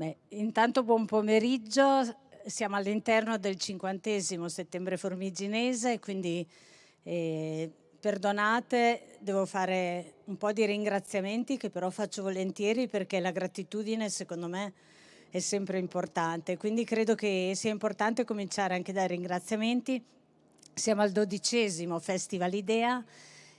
Beh, intanto buon pomeriggio, siamo all'interno del 50 settembre formiginese, quindi eh, perdonate, devo fare un po' di ringraziamenti che però faccio volentieri perché la gratitudine secondo me è sempre importante, quindi credo che sia importante cominciare anche dai ringraziamenti. Siamo al dodicesimo Festival Idea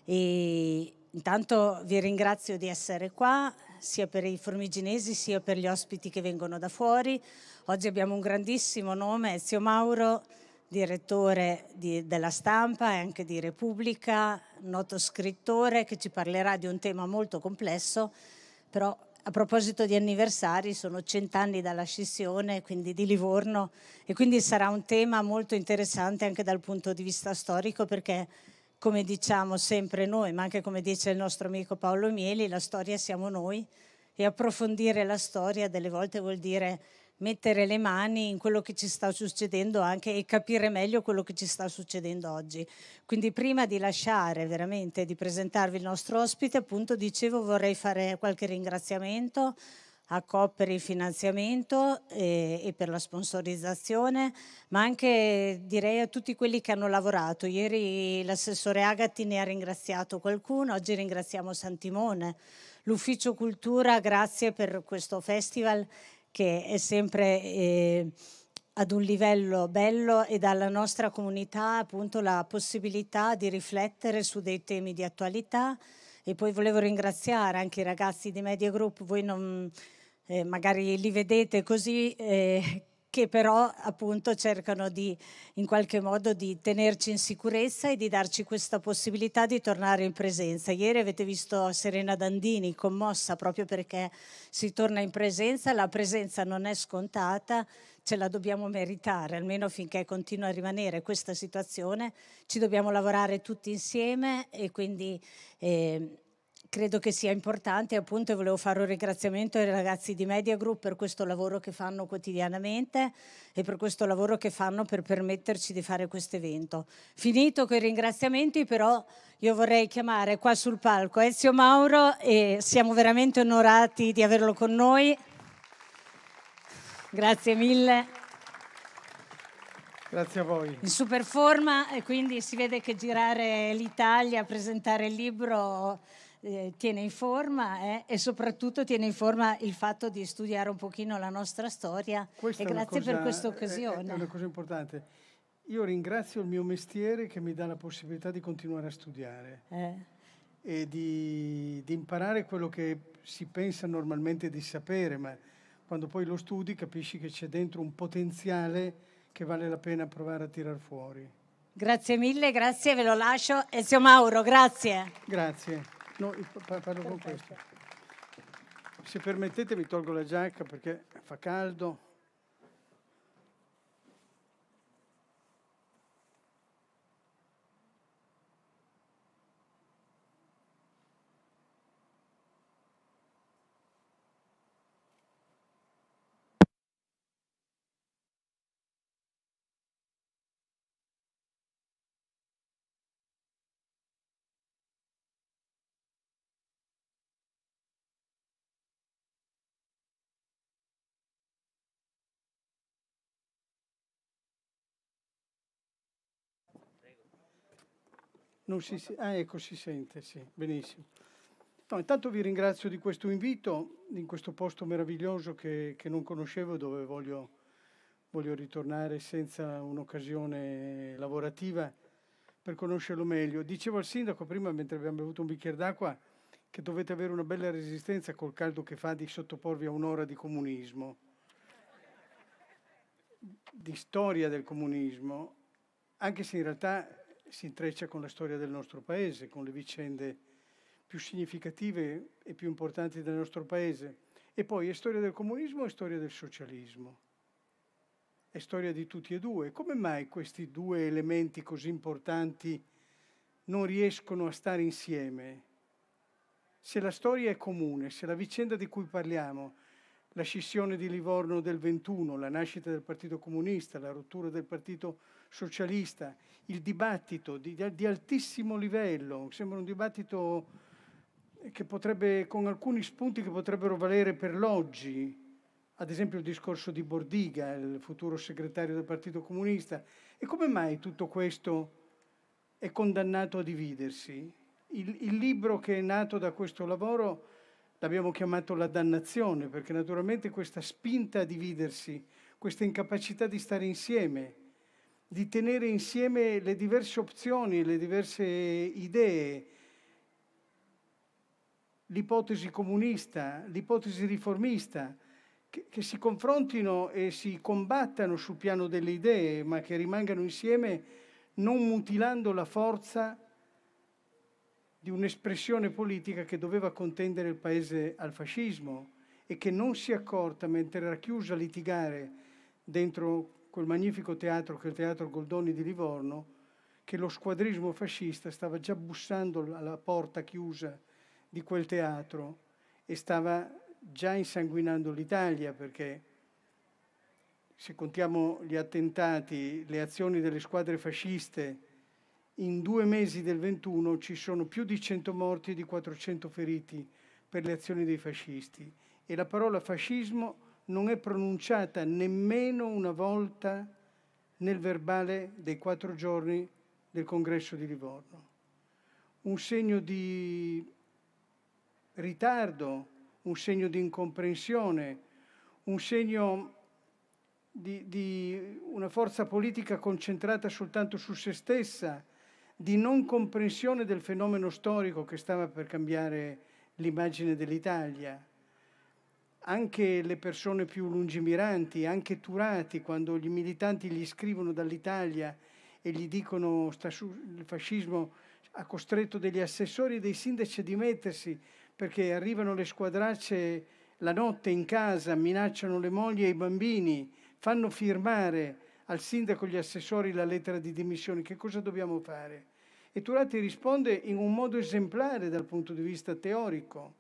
e intanto vi ringrazio di essere qua, sia per i formiginesi sia per gli ospiti che vengono da fuori. Oggi abbiamo un grandissimo nome, Ezio Mauro, direttore di, della stampa e anche di Repubblica, noto scrittore che ci parlerà di un tema molto complesso, però a proposito di anniversari, sono cent'anni dalla scissione, quindi di Livorno, e quindi sarà un tema molto interessante anche dal punto di vista storico perché come diciamo sempre noi, ma anche come dice il nostro amico Paolo Mieli, la storia siamo noi e approfondire la storia delle volte vuol dire mettere le mani in quello che ci sta succedendo anche e capire meglio quello che ci sta succedendo oggi. Quindi prima di lasciare veramente, di presentarvi il nostro ospite, appunto dicevo vorrei fare qualche ringraziamento a COP per il finanziamento e, eh, e, per la sponsorizzazione, ma anche direi a tutti quelli che hanno lavorato. Ieri l'assessore Agati ne ha ringraziato qualcuno, oggi ringraziamo Santimone, l'Ufficio Cultura, grazie per questo festival che è sempre... Eh, ad un livello bello e dalla nostra comunità appunto la possibilità di riflettere su dei temi di attualità e poi volevo ringraziare anche i ragazzi di Media Group, voi non, eh, magari li vedete così, eh, che però appunto cercano di in qualche modo di tenerci in sicurezza e di darci questa possibilità di tornare in presenza. Ieri avete visto Serena Dandini commossa proprio perché si torna in presenza, la presenza non è scontata, ce la dobbiamo meritare, almeno finché continua a rimanere questa situazione, ci dobbiamo lavorare tutti insieme e quindi eh, credo che sia importante, appunto, e volevo fare un ringraziamento ai ragazzi di Media Group per questo lavoro che fanno quotidianamente e per questo lavoro che fanno per permetterci di fare questo evento. Finito con i ringraziamenti, però io vorrei chiamare qua sul palco Ezio Mauro e siamo veramente onorati di averlo con noi. Grazie mille. Grazie a voi. In super forma e quindi si vede che girare l'Italia, presentare il libro eh, tiene in forma eh, e soprattutto tiene in forma il fatto di studiare un pochino la nostra storia Questa e grazie cosa, per questa eh, eh, occasione. È, è una cosa importante. Io ringrazio il mio mestiere che mi dà la possibilità di continuare a studiare eh. e di, di imparare quello che si pensa normalmente di sapere, ma quando poi lo studi capisci che c'è dentro un potenziale che vale la pena provare a tirar fuori. Grazie mille, grazie, ve lo lascio. Ezio Mauro, grazie. Grazie. No, parlo con questo. Se permettete mi tolgo la giacca perché fa caldo. Non si, ah, ecco, si sente, sì, benissimo. No, intanto vi ringrazio di questo invito, in questo posto meraviglioso che, che non conoscevo, dove voglio, voglio ritornare senza un'occasione lavorativa per conoscerlo meglio. Dicevo al sindaco prima, mentre abbiamo bevuto un bicchiere d'acqua, che dovete avere una bella resistenza col caldo che fa di sottoporvi a un'ora di comunismo, di storia del comunismo, anche se in realtà si intreccia con la storia del nostro paese, con le vicende più significative e più importanti del nostro paese. E poi è storia del comunismo e storia del socialismo. È storia di tutti e due. Come mai questi due elementi così importanti non riescono a stare insieme? Se la storia è comune, se la vicenda di cui parliamo, la scissione di Livorno del 21, la nascita del Partito Comunista, la rottura del Partito Comunista, socialista, il dibattito di, di altissimo livello, sembra un dibattito che potrebbe, con alcuni spunti che potrebbero valere per l'oggi, ad esempio il discorso di Bordiga, il futuro segretario del Partito Comunista. E come mai tutto questo è condannato a dividersi? Il, il libro che è nato da questo lavoro l'abbiamo chiamato la dannazione, perché naturalmente questa spinta a dividersi, questa incapacità di stare insieme, di tenere insieme le diverse opzioni, le diverse idee, l'ipotesi comunista, l'ipotesi riformista, che, che, si confrontino e si combattano sul piano delle idee, ma che rimangano insieme non mutilando la forza di un'espressione politica che doveva contendere il paese al fascismo e che non si è accorta mentre era chiusa a litigare dentro quel magnifico teatro che è il Teatro Goldoni di Livorno, che lo squadrismo fascista stava già bussando alla porta chiusa di quel teatro e stava già insanguinando l'Italia perché se contiamo gli attentati, le azioni delle squadre fasciste, in due mesi del 21 ci sono più di 100 morti e di 400 feriti per le azioni dei fascisti. E la parola fascismo non è pronunciata nemmeno una volta nel verbale dei quattro giorni del congresso di Livorno. Un segno di ritardo, un segno di incomprensione, un segno di, di una forza politica concentrata soltanto su se stessa, di non comprensione del fenomeno storico che stava per cambiare l'immagine dell'Italia anche le persone più lungimiranti, anche Turati, quando gli militanti gli scrivono dall'Italia e gli dicono che il fascismo ha costretto degli assessori e dei sindaci a dimettersi perché arrivano le squadracce la notte in casa, minacciano le mogli e i bambini, fanno firmare al sindaco e agli assessori la lettera di dimissione, che cosa dobbiamo fare? E Turati risponde in un modo esemplare dal punto di vista teorico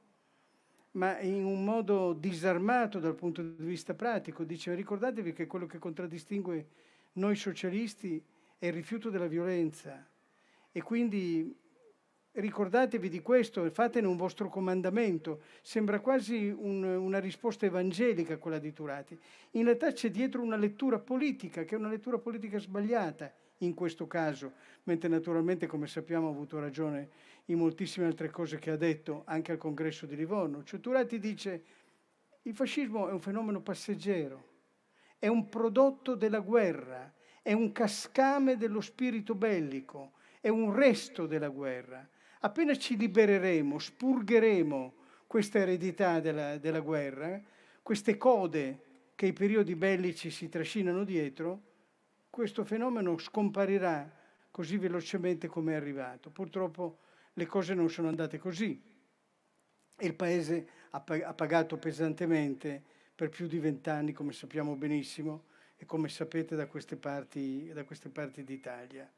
ma in un modo disarmato dal punto di vista pratico. Diceva ricordatevi che quello che contraddistingue noi socialisti è il rifiuto della violenza e quindi ricordatevi di questo e fatene un vostro comandamento. Sembra quasi un, una risposta evangelica quella di Turati. In realtà c'è dietro una lettura politica, che è una lettura politica sbagliata, in questo caso, mentre naturalmente, come sappiamo, ha avuto ragione in moltissime altre cose che ha detto anche al congresso di Livorno. Cioturati dice il fascismo è un fenomeno passeggero, è un prodotto della guerra, è un cascame dello spirito bellico, è un resto della guerra. Appena ci libereremo, spurgheremo questa eredità della, della guerra, queste code che i periodi bellici si trascinano dietro, questo fenomeno scomparirà così velocemente come è arrivato. Purtroppo le cose non sono andate così e il Paese ha pagato pesantemente per più di vent'anni, come sappiamo benissimo e come sapete da queste parti, parti d'Italia.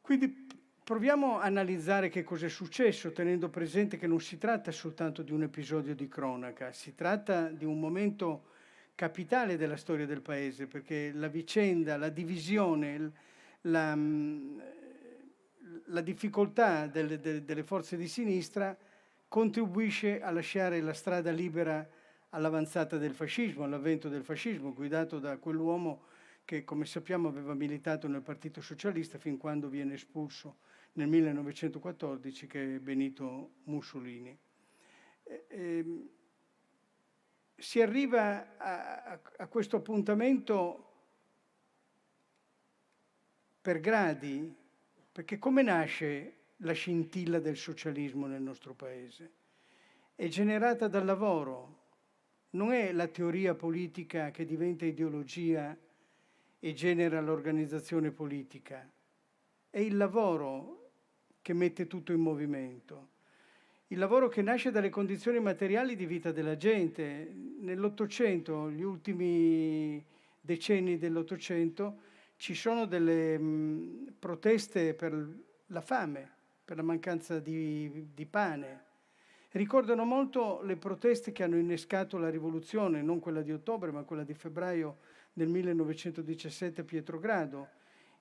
Quindi proviamo a analizzare che cosa è successo, tenendo presente che non si tratta soltanto di un episodio di cronaca, si tratta di un momento capitale della storia del paese, perché la vicenda, la divisione, la, mm, la difficoltà delle, delle forze di sinistra contribuisce a lasciare la strada libera all'avanzata del fascismo, all'avvento del fascismo, guidato da quell'uomo che, come sappiamo, aveva militato nel Partito Socialista fin quando viene espulso nel 1914, che è Benito Mussolini. E, e, ehm, si arriva a, a questo appuntamento per gradi, perché come nasce la scintilla del socialismo nel nostro paese? È generata dal lavoro, non è la teoria politica che diventa ideologia e genera l'organizzazione politica, è il lavoro che mette tutto in movimento il lavoro che nasce dalle condizioni materiali di vita della gente. Nell'Ottocento, gli ultimi decenni dell'Ottocento, ci sono delle mh, mm, proteste per la fame, per la mancanza di, di pane. Ricordano molto le proteste che hanno innescato la rivoluzione, non quella di ottobre, ma quella di febbraio del 1917 a Pietrogrado,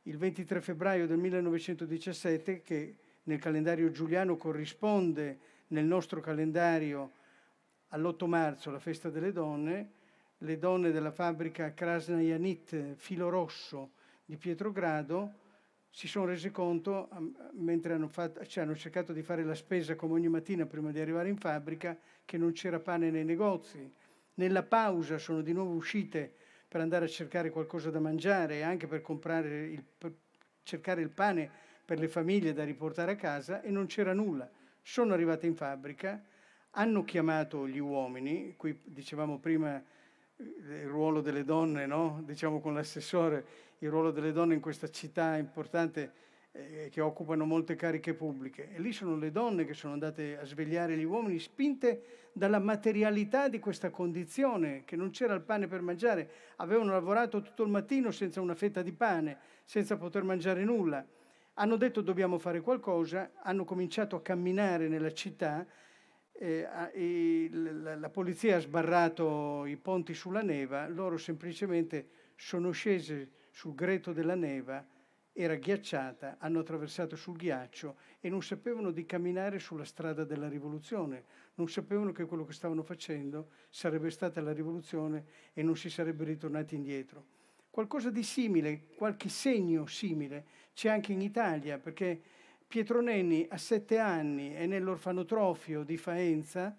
il 23 febbraio del 1917, che nel calendario giuliano corrisponde nel nostro calendario all'8 marzo, la festa delle donne, le donne della fabbrica Krasnayanit Filo Rosso di Pietrogrado si sono rese conto, mentre hanno fatto, cioè hanno cercato di fare la spesa come ogni mattina prima di arrivare in fabbrica, che non c'era pane nei negozi. Nella pausa sono di nuovo uscite per andare a cercare qualcosa da mangiare e anche per, il, per cercare il pane per le famiglie da riportare a casa e non c'era nulla sono arrivate in fabbrica, hanno chiamato gli uomini, qui dicevamo prima eh, il ruolo delle donne, no? diciamo con l'assessore, il ruolo delle donne in questa città importante eh, che occupano molte cariche pubbliche. E lì sono le donne che sono andate a svegliare gli uomini, spinte dalla materialità di questa condizione, che non c'era il pane per mangiare, avevano lavorato tutto il mattino senza una fetta di pane, senza poter mangiare nulla. Hanno detto dobbiamo fare qualcosa, hanno cominciato a camminare nella città, eh, eh, la, la polizia ha sbarrato i ponti sulla neva, loro semplicemente sono scese sul greto della neva, era ghiacciata, hanno attraversato sul ghiaccio e non sapevano di camminare sulla strada della rivoluzione, non sapevano che quello che stavano facendo sarebbe stata la rivoluzione e non si sarebbe ritornati indietro. Qualcosa di simile, qualche segno simile c'è anche in Italia, perché Pietro Nenni a sette anni è nell'orfanotrofio di Faenza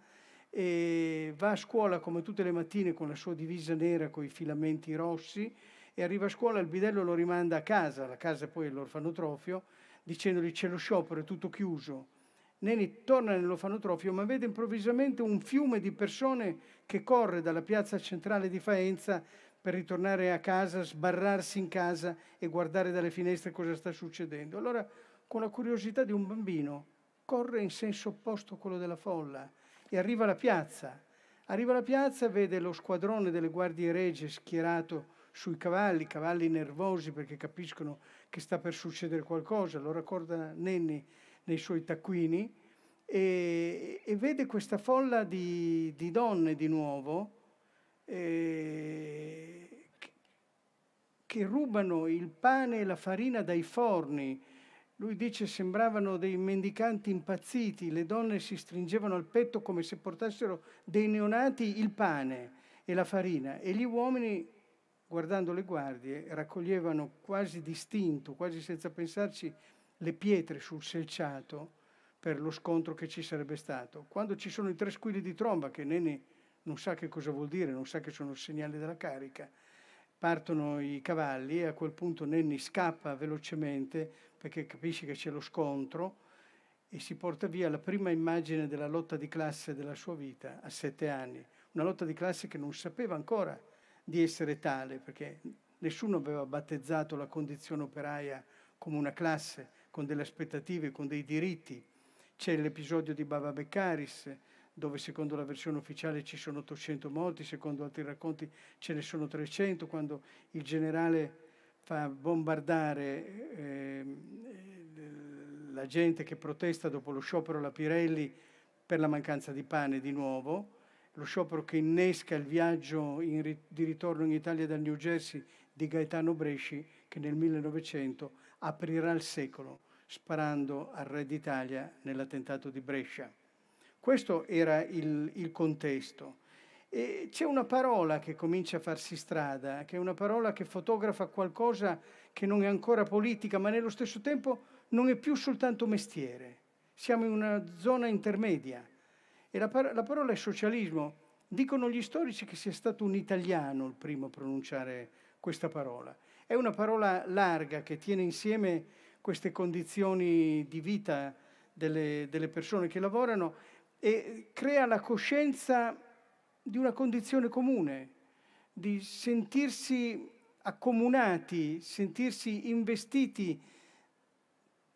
e va a scuola come tutte le mattine con la sua divisa nera con i filamenti rossi e arriva a scuola il bidello lo rimanda a casa, la casa poi è l'orfanotrofio, dicendogli c'è lo sciopero, è tutto chiuso. Neni torna nell'orfanotrofio ma vede improvvisamente un fiume di persone che corre dalla piazza centrale di Faenza per ritornare a casa, sbarrarsi in casa e guardare dalle finestre cosa sta succedendo. Allora, con la curiosità di un bambino, corre in senso opposto a quello della folla e arriva alla piazza. Arriva alla piazza, vede lo squadrone delle guardie regie schierato sui cavalli, cavalli nervosi perché capiscono che sta per succedere qualcosa. Lo raccorda Nenni nei suoi taccuini e, e vede questa folla di, di donne di nuovo eh, che rubano il pane e la farina dai forni. Lui dice sembravano dei mendicanti impazziti, le donne si stringevano al petto come se portassero dei neonati il pane e la farina e gli uomini, guardando le guardie, raccoglievano quasi distinto, quasi senza pensarci, le pietre sul selciato per lo scontro che ci sarebbe stato. Quando ci sono i tre squilli di tromba che Neni... Nene non sa che cosa vuol dire, non sa che sono segnali della carica. Partono i cavalli e a quel punto Nenni scappa velocemente perché capisce che c'è lo scontro e si porta via la prima immagine della lotta di classe della sua vita a sette anni, una lotta di classe che non sapeva ancora di essere tale perché nessuno aveva battezzato la condizione operaia come una classe, con delle aspettative, con dei diritti. C'è l'episodio di Baba Beccaris, dove secondo la versione ufficiale ci sono 800 morti, secondo altri racconti ce ne sono 300, quando il generale fa bombardare ehm, eh, la gente che protesta dopo lo sciopero alla Pirelli per la mancanza di pane di nuovo, lo sciopero che innesca il viaggio in di ritorno in Italia dal New Jersey di Gaetano Bresci che nel 1900 aprirà il secolo sparando al re d'Italia nell'attentato di Brescia. Questo era il, il contesto. E c'è una parola che comincia a farsi strada, che è una parola che fotografa qualcosa che non è ancora politica, ma nello stesso tempo non è più soltanto mestiere. Siamo in una zona intermedia. E la, par- la parola è socialismo. Dicono gli storici che sia stato un italiano il primo a pronunciare questa parola. È una parola larga che tiene insieme queste condizioni di vita delle, delle persone che lavorano e crea la coscienza di una condizione comune, di sentirsi accomunati, sentirsi investiti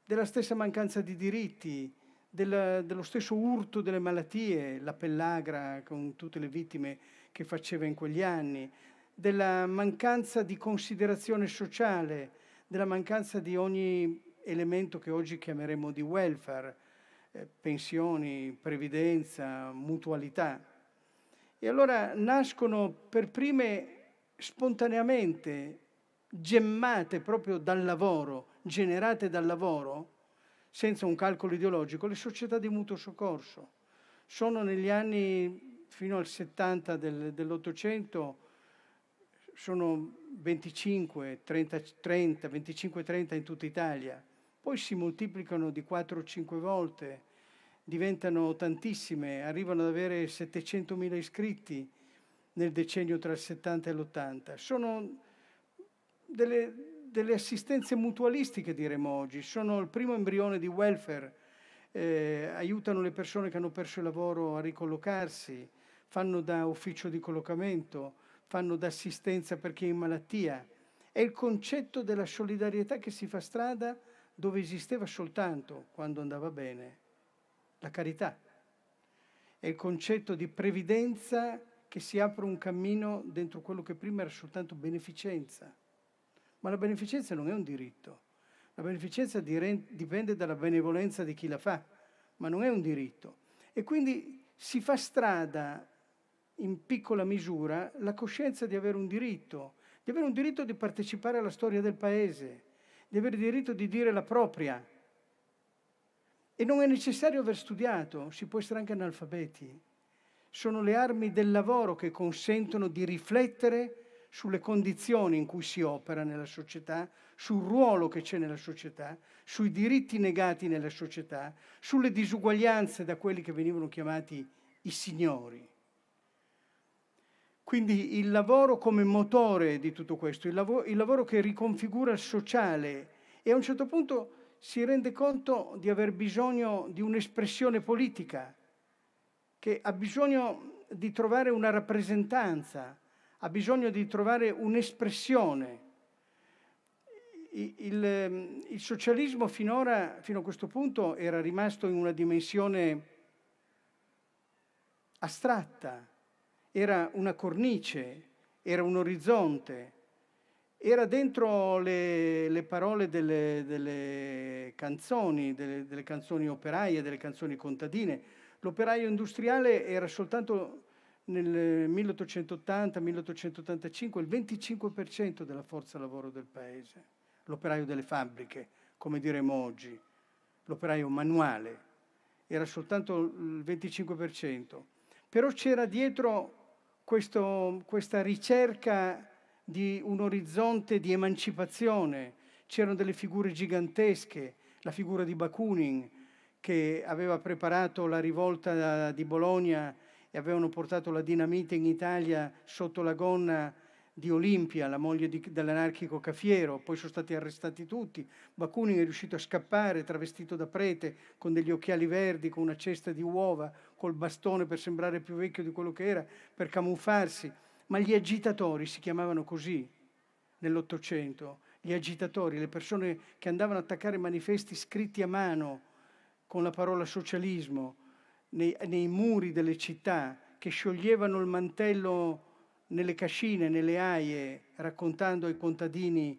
della stessa mancanza di diritti, della, dello stesso urto delle malattie, la pellagra con tutte le vittime che faceva in quegli anni, della mancanza di considerazione sociale, della mancanza di ogni elemento che oggi chiameremo di welfare. Eh, pensioni, previdenza, mutualità. E allora nascono per prime spontaneamente, gemmate proprio dal lavoro, generate dal lavoro, senza un calcolo ideologico, le società di mutuo soccorso. Sono negli anni fino al 70 del, dell'Ottocento, sono 25, 30, 30, 25, 30 in tutta Italia, poi si moltiplicano di 4 o 5 volte diventano tantissime, arrivano ad avere 700.000 iscritti nel decennio tra il 70 e l'80. Sono delle, delle assistenze mutualistiche, diremmo oggi, sono il primo embrione di welfare, eh, aiutano le persone che hanno perso il lavoro a ricollocarsi, fanno da ufficio di collocamento, fanno da assistenza per chi è in malattia. È il concetto della solidarietà che si fa strada dove esisteva soltanto quando andava bene la carità. È il concetto di previdenza che si apre un cammino dentro quello che prima era soltanto beneficenza. Ma la beneficenza non è un diritto. La beneficenza dipende dalla benevolenza di chi la fa, ma non è un diritto. E quindi si fa strada in piccola misura la coscienza di avere un diritto, di avere un diritto di partecipare alla storia del paese, di avere il diritto di dire la propria, e non è necessario aver studiato, si può essere anche analfabeti. Sono le armi del lavoro che consentono di riflettere sulle condizioni in cui si opera nella società, sul ruolo che c'è nella società, sui diritti negati nella società, sulle disuguaglianze da quelli che venivano chiamati i signori. Quindi il lavoro come motore di tutto questo, il, lav il lavoro che riconfigura il sociale e a un certo punto si rende conto di aver bisogno di un'espressione politica, che ha bisogno di trovare una rappresentanza, ha bisogno di trovare un'espressione. Il, il, socialismo finora, fino a questo punto, era rimasto in una dimensione astratta, era una cornice, era un orizzonte, era dentro le, le parole delle, delle canzoni, delle, delle, canzoni operaie, delle canzoni contadine. L'operaio industriale era soltanto nel 1880-1885 il 25% della forza lavoro del paese, l'operaio delle fabbriche, come diremo oggi, l'operaio manuale, era soltanto il 25%. Però c'era dietro questo, questa ricerca di un orizzonte di emancipazione. C'erano delle figure gigantesche, la figura di Bakunin che aveva preparato la rivolta eh, di Bologna e avevano portato la dinamite in Italia sotto la gonna di Olimpia, la moglie di, dell'anarchico Cafiero, poi sono stati arrestati tutti. Bakunin è riuscito a scappare travestito da prete, con degli occhiali verdi, con una cesta di uova, col bastone per sembrare più vecchio di quello che era, per camuffarsi ma gli agitatori si chiamavano così nell'Ottocento, gli agitatori, le persone che andavano a attaccare manifesti scritti a mano con la parola socialismo nei, nei muri delle città, che scioglievano il mantello nelle cascine, nelle aie, raccontando ai contadini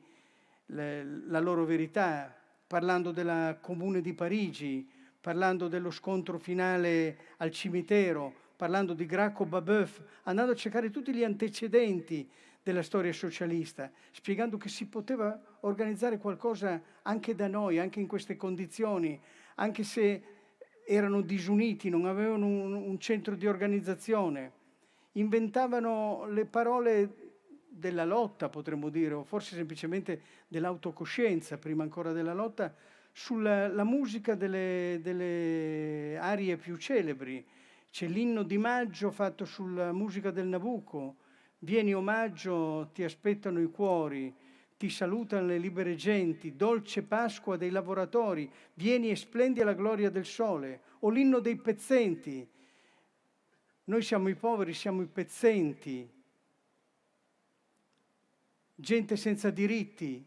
le, la loro verità, parlando della comune di Parigi, parlando dello scontro finale al cimitero, parlando di Gracco Babeuf, andando a cercare tutti gli antecedenti della storia socialista, spiegando che si poteva organizzare qualcosa anche da noi, anche in queste condizioni, anche se erano disuniti, non avevano un, un centro di organizzazione. Inventavano le parole della lotta, potremmo dire, o forse semplicemente dell'autocoscienza, prima ancora della lotta, sulla musica delle, delle arie più celebri, c'è l'inno di maggio fatto sulla musica del Nabucco. Vieni omaggio, ti aspettano i cuori, ti salutano le libere genti, dolce Pasqua dei lavoratori, vieni e splendi alla gloria del sole, o l'inno dei pezzenti. Noi siamo i poveri, siamo i pezzenti, gente senza diritti,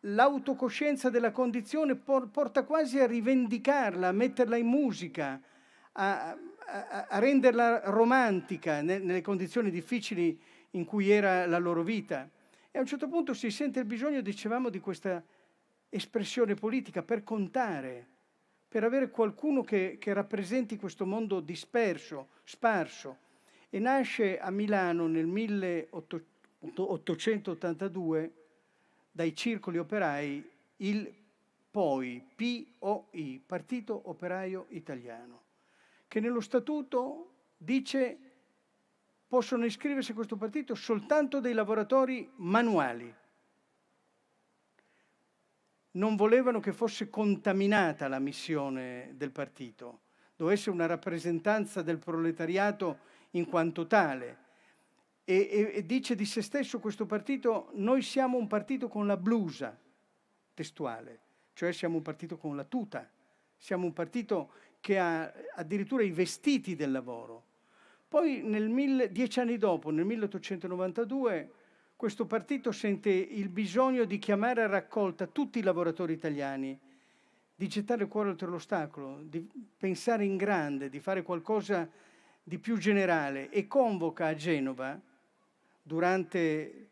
l'autocoscienza della condizione por porta quasi a rivendicarla, a metterla in musica, a, a, a renderla romantica ne nelle condizioni difficili in cui era la loro vita. E a un certo punto si sente il bisogno, dicevamo, di questa espressione politica per contare, per avere qualcuno che, che rappresenti questo mondo disperso, sparso. E nasce a Milano nel 1882 dai circoli operai il POI, POI, Partito Operaio Italiano, che nello statuto dice possono iscriversi a questo partito soltanto dei lavoratori manuali. Non volevano che fosse contaminata la missione del partito, dovesse una rappresentanza del proletariato in quanto tale, e, e, dice di se stesso questo partito, noi siamo un partito con la blusa testuale, cioè siamo un partito con la tuta, siamo un partito che ha addirittura i vestiti del lavoro. Poi mille, dieci anni dopo, nel 1892, questo partito sente il bisogno di chiamare a raccolta tutti i lavoratori italiani, di gettare il cuore oltre l'ostacolo, di pensare in grande, di fare qualcosa di più generale e convoca a Genova durante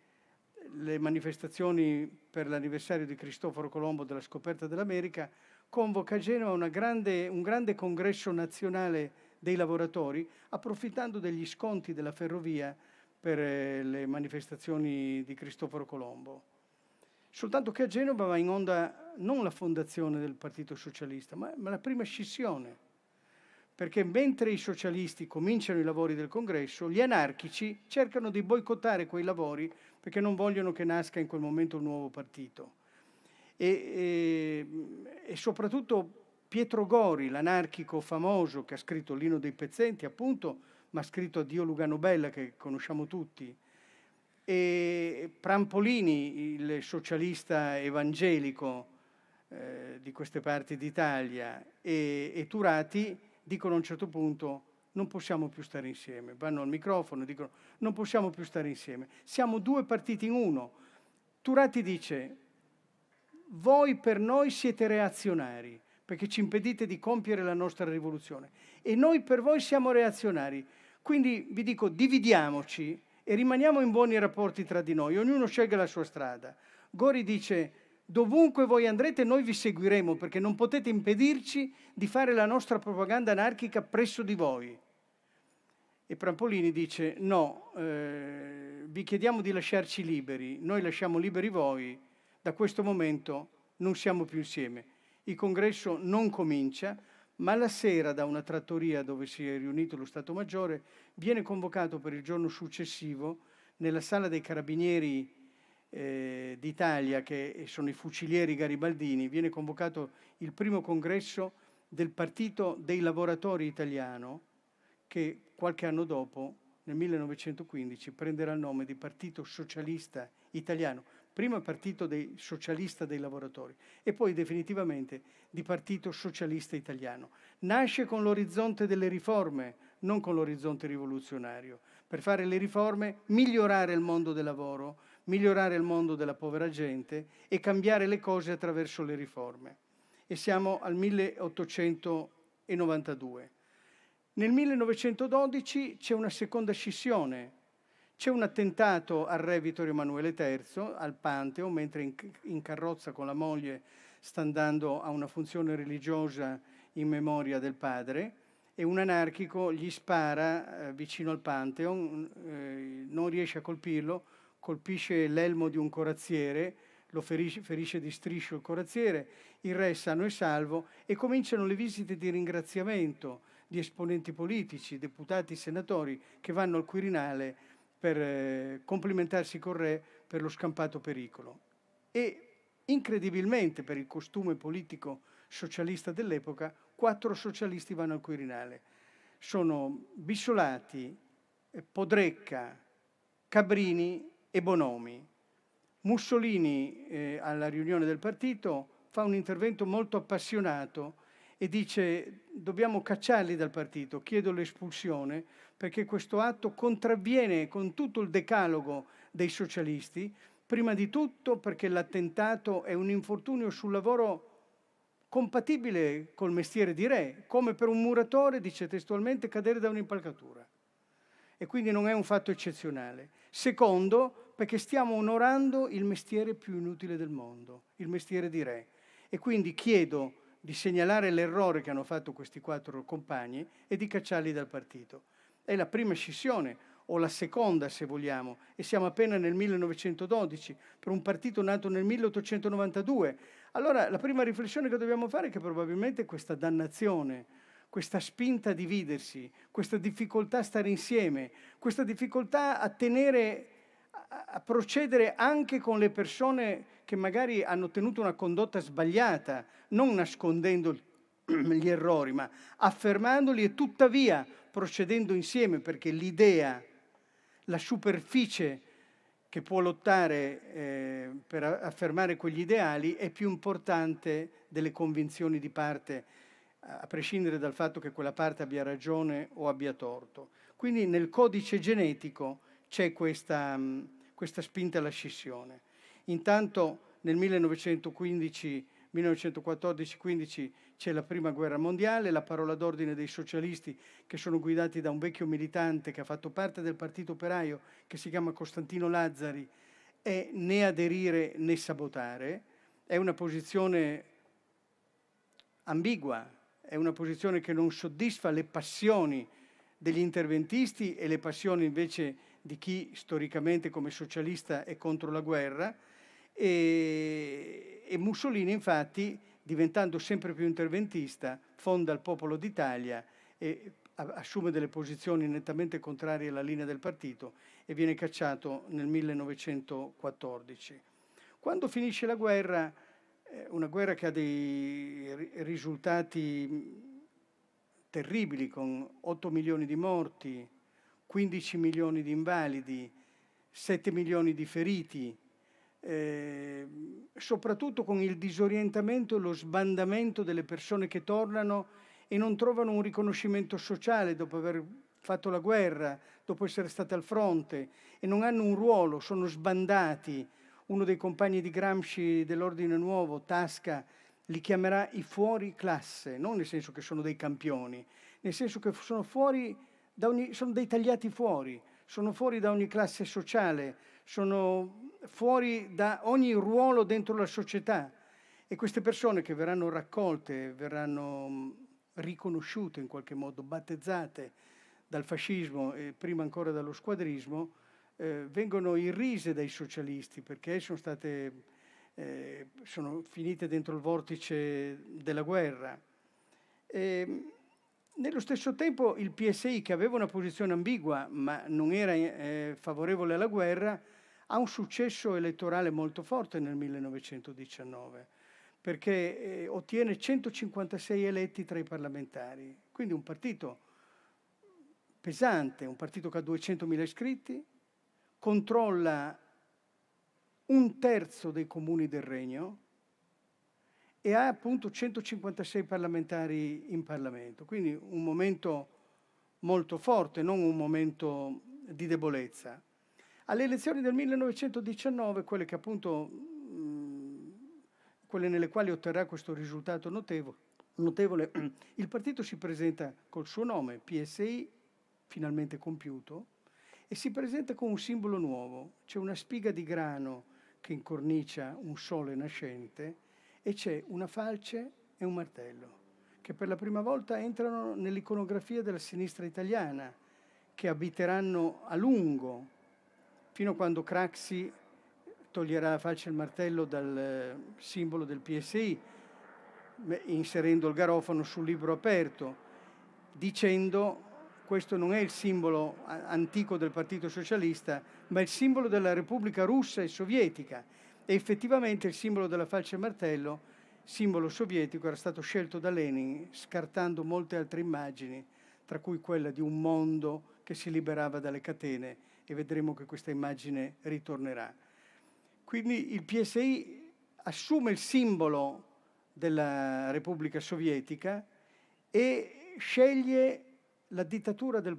le manifestazioni per l'anniversario di Cristoforo Colombo della scoperta dell'America, convoca a Genova grande, un grande congresso nazionale dei lavoratori, approfittando degli sconti della ferrovia per eh, le manifestazioni di Cristoforo Colombo. Soltanto che a Genova va in onda non la fondazione del Partito Socialista, ma la prima scissione perché mentre i socialisti cominciano i lavori del congresso, gli anarchici cercano di boicottare quei lavori perché non vogliono che nasca in quel momento un nuovo partito. E, e, ehm, e soprattutto Pietro Gori, l'anarchico famoso che ha scritto Lino dei Pezzenti, appunto, ma ha scritto Dio Lugano Bella, che conosciamo tutti, e Prampolini, il socialista evangelico eh, di queste parti d'Italia, e, e Turati, dicono a un certo punto non possiamo più stare insieme, vanno al microfono e dicono non possiamo più stare insieme, siamo due partiti in uno. Turati dice, voi per noi siete reazionari perché ci impedite di compiere la nostra rivoluzione e noi per voi siamo reazionari, quindi vi dico dividiamoci e rimaniamo in buoni rapporti tra di noi, ognuno sceglie la sua strada. Gori dice Dovunque voi andrete noi vi seguiremo perché non potete impedirci di fare la nostra propaganda anarchica presso di voi. E Prampolini dice no, eh, vi chiediamo di lasciarci liberi, noi lasciamo liberi voi, da questo momento non siamo più insieme. Il congresso non comincia, ma la sera da una trattoria dove si è riunito lo Stato Maggiore viene convocato per il giorno successivo nella sala dei carabinieri eh, d'Italia, che sono i fucilieri garibaldini, viene convocato il primo congresso del Partito dei Lavoratori Italiano, che qualche anno dopo, nel 1915, prenderà il nome di Partito Socialista Italiano, prima Partito dei Socialista dei Lavoratori e poi definitivamente di Partito Socialista Italiano. Nasce con l'orizzonte delle riforme, non con l'orizzonte rivoluzionario, per fare le riforme, migliorare il mondo del lavoro, migliorare il mondo della povera gente e cambiare le cose attraverso le riforme. E siamo al 1892. Nel 1912 c'è una seconda scissione, c'è un attentato al re Vittorio Emanuele III, al Panteo, mentre in, in carrozza con la moglie sta andando a una funzione religiosa in memoria del padre e un anarchico gli spara eh, vicino al Pantheon, eh, non riesce a colpirlo, colpisce l'elmo di un corazziere, lo ferisce, ferisce di striscio il corazziere, il re è sano e salvo e cominciano le visite di ringraziamento di esponenti politici, deputati, senatori che vanno al Quirinale per eh, complimentarsi col re per lo scampato pericolo. E incredibilmente per il costume politico socialista dell'epoca, quattro socialisti vanno al Quirinale. Sono Bissolati, Podrecca, Cabrini e Bonomi. Mussolini eh, alla riunione del partito fa un intervento molto appassionato e dice dobbiamo cacciarli dal partito, chiedo l'espulsione perché questo atto contravviene con tutto il decalogo dei socialisti, prima di tutto perché l'attentato è un infortunio sul lavoro compatibile col mestiere di re, come per un muratore, dice testualmente, cadere da un'impalcatura e quindi non è un fatto eccezionale. Secondo, perché stiamo onorando il mestiere più inutile del mondo, il mestiere di re. E quindi chiedo di segnalare l'errore che hanno fatto questi quattro compagni e di cacciarli dal partito. È la prima scissione, o la seconda se vogliamo, e siamo appena nel 1912, per un partito nato nel 1892. Allora la prima riflessione che dobbiamo fare è che probabilmente questa dannazione questa spinta a dividersi, questa difficoltà a stare insieme, questa difficoltà a tenere, a procedere anche con le persone che magari hanno tenuto una condotta sbagliata, non nascondendo gli errori, ma affermandoli e tuttavia procedendo insieme, perché l'idea, la superficie che può lottare eh, per affermare quegli ideali è più importante delle convinzioni di parte a prescindere dal fatto che quella parte abbia ragione o abbia torto. Quindi nel codice genetico c'è questa, mm, questa spinta alla scissione. Intanto nel 1915 1914-15 c'è la prima guerra mondiale, la parola d'ordine dei socialisti che sono guidati da un vecchio militante che ha fatto parte del partito operaio che si chiama Costantino Lazzari è né aderire né sabotare, è una posizione ambigua, è una posizione che non soddisfa le passioni degli interventisti e le passioni invece di chi storicamente come socialista è contro la guerra e, e Mussolini infatti diventando sempre più interventista fonda il popolo d'Italia e assume delle posizioni nettamente contrarie alla linea del partito e viene cacciato nel 1914. Quando finisce la guerra una guerra che ha dei risultati mm, terribili con 8 milioni di morti, 15 milioni di invalidi, 7 milioni di feriti, eh, soprattutto con il disorientamento e lo sbandamento delle persone che tornano e non trovano un riconoscimento sociale dopo aver fatto la guerra, dopo essere state al fronte e non hanno un ruolo, sono sbandati, uno dei compagni di Gramsci dell'Ordine Nuovo, Tasca, li chiamerà i fuori classe, non nel senso che sono dei campioni, nel senso che sono, fuori ogni, sono dei tagliati fuori, sono fuori da ogni classe sociale, sono fuori da ogni ruolo dentro la società. E queste persone che verranno raccolte, verranno mm, riconosciute in qualche modo, battezzate dal fascismo e prima ancora dallo squadrismo, eh, vengono irrise dai socialisti perché sono state eh, sono finite dentro il vortice della guerra. E, ehm, nello stesso tempo il PSI, che aveva una posizione ambigua ma non era eh, favorevole alla guerra, ha un successo elettorale molto forte nel 1919, perché eh, ottiene 156 eletti tra i parlamentari, quindi un partito pesante, un partito che ha 200.000 iscritti, controlla un terzo dei comuni del regno e ha appunto 156 parlamentari in Parlamento, quindi un momento molto forte, non un momento di debolezza. Alle elezioni del 1919, quelle, appunto, mh, quelle nelle quali otterrà questo risultato notevole, notevole, il partito si presenta col suo nome, PSI, finalmente compiuto, e si presenta con un simbolo nuovo. C'è una spiga di grano che incornicia un sole nascente e c'è una falce e un martello che per la prima volta entrano nell'iconografia della sinistra italiana, che abiteranno a lungo, fino a quando Craxi toglierà la falce e il martello dal eh, simbolo del PSI, inserendo il garofano sul libro aperto, dicendo questo non è il simbolo antico del Partito Socialista, ma il simbolo della Repubblica russa e sovietica. E effettivamente il simbolo della falce e martello, simbolo sovietico, era stato scelto da Lenin, scartando molte altre immagini, tra cui quella di un mondo che si liberava dalle catene e vedremo che questa immagine ritornerà. Quindi il PSI assume il simbolo della Repubblica Sovietica e sceglie la dittatura del,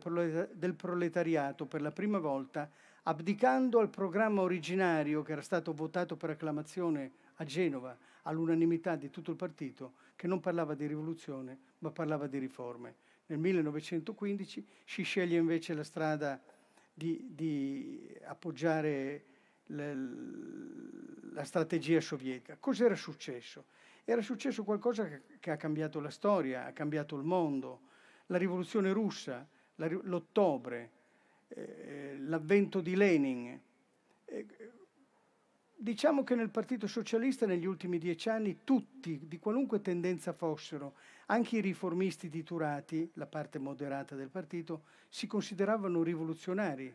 proletariato per la prima volta, abdicando al programma originario che era stato votato per acclamazione a Genova all'unanimità di tutto il partito, che non parlava di rivoluzione ma parlava di riforme. Nel 1915 si sceglie invece la strada di, di appoggiare le, la strategia sovietica. Cos'era successo? Era successo qualcosa che, che ha cambiato la storia, ha cambiato il mondo, la rivoluzione russa, l'ottobre, eh, eh, l'avvento di Lenin. Eh, diciamo che nel Partito Socialista negli ultimi dieci anni tutti, di qualunque tendenza fossero, anche i riformisti titurati, la parte moderata del partito, si consideravano rivoluzionari,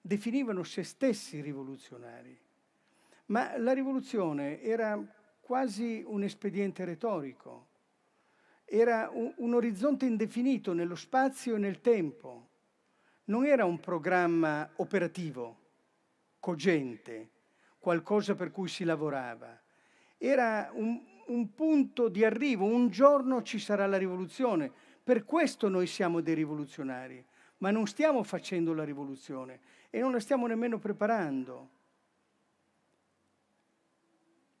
definivano se stessi rivoluzionari. Ma la rivoluzione era quasi un espediente retorico, era un, un orizzonte indefinito nello spazio e nel tempo, non era un programma operativo, cogente, qualcosa per cui si lavorava, era un, un punto di arrivo, un giorno ci sarà la rivoluzione, per questo noi siamo dei rivoluzionari, ma non stiamo facendo la rivoluzione e non la stiamo nemmeno preparando.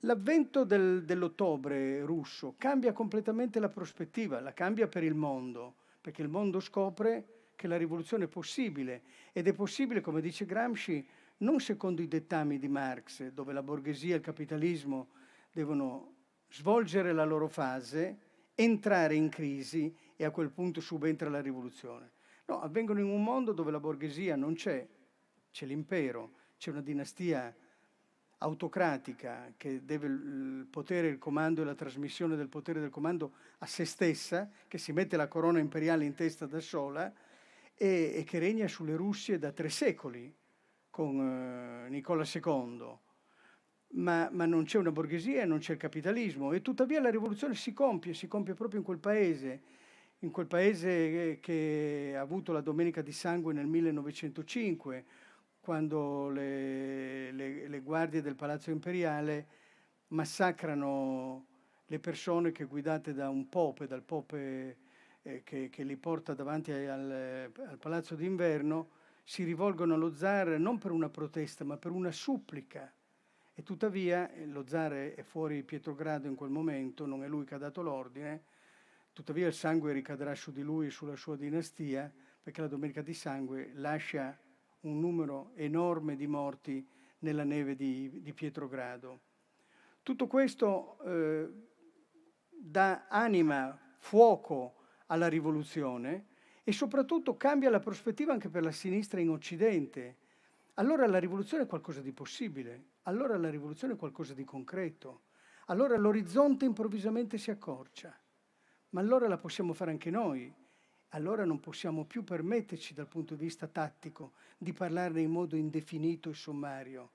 L'avvento del, dell'ottobre russo cambia completamente la prospettiva, la cambia per il mondo, perché il mondo scopre che la rivoluzione è possibile ed è possibile, come dice Gramsci, non secondo i dettami di Marx, dove la borghesia e il capitalismo devono svolgere la loro fase, entrare in crisi e a quel punto subentra la rivoluzione. No, avvengono in un mondo dove la borghesia non c'è, c'è l'impero, c'è una dinastia autocratica che deve il potere, il comando e la trasmissione del potere del comando a se stessa, che si mette la corona imperiale in testa da sola e, e che regna sulle Russie da tre secoli con eh, Nicola II. Ma, ma, non c'è una borghesia e non c'è il capitalismo e tuttavia la rivoluzione si compie, si compie proprio in quel paese, in quel paese che ha avuto la Domenica di Sangue nel 1905 quando le, le, le guardie del Palazzo Imperiale massacrano le persone che guidate da un pope, dal pope eh, che, che, li porta davanti al, al Palazzo d'Inverno, si rivolgono allo zar non per una protesta ma per una supplica. E tuttavia eh, lo zar è fuori Pietrogrado in quel momento, non è lui che ha dato l'ordine, tuttavia il sangue ricadrà su di lui e sulla sua dinastia, perché la Domenica di Sangue lascia un numero enorme di morti nella neve di, di Pietrogrado. Tutto questo eh, dà anima, fuoco alla rivoluzione e soprattutto cambia la prospettiva anche per la sinistra in Occidente. Allora la rivoluzione è qualcosa di possibile, allora la rivoluzione è qualcosa di concreto, allora l'orizzonte improvvisamente si accorcia, ma allora la possiamo fare anche noi allora non possiamo più permetterci dal punto di vista tattico di parlarne in modo indefinito e sommario.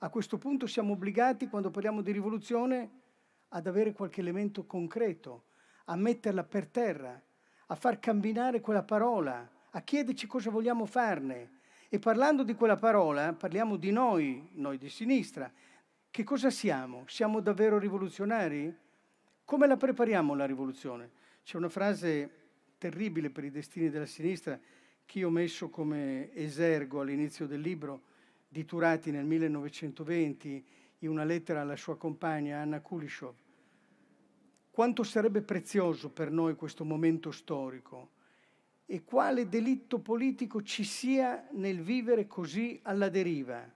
A questo punto siamo obbligati, quando parliamo di rivoluzione, ad avere qualche elemento concreto, a metterla per terra, a far camminare quella parola, a chiederci cosa vogliamo farne. E parlando di quella parola, parliamo di noi, noi di sinistra. Che cosa siamo? Siamo davvero rivoluzionari? Come la prepariamo la rivoluzione? C'è una frase terribile per i destini della sinistra che io ho messo come esergo all'inizio del libro di Turati nel 1920 in una lettera alla sua compagna Anna Kulishov. Quanto sarebbe prezioso per noi questo momento storico e quale delitto politico ci sia nel vivere così alla deriva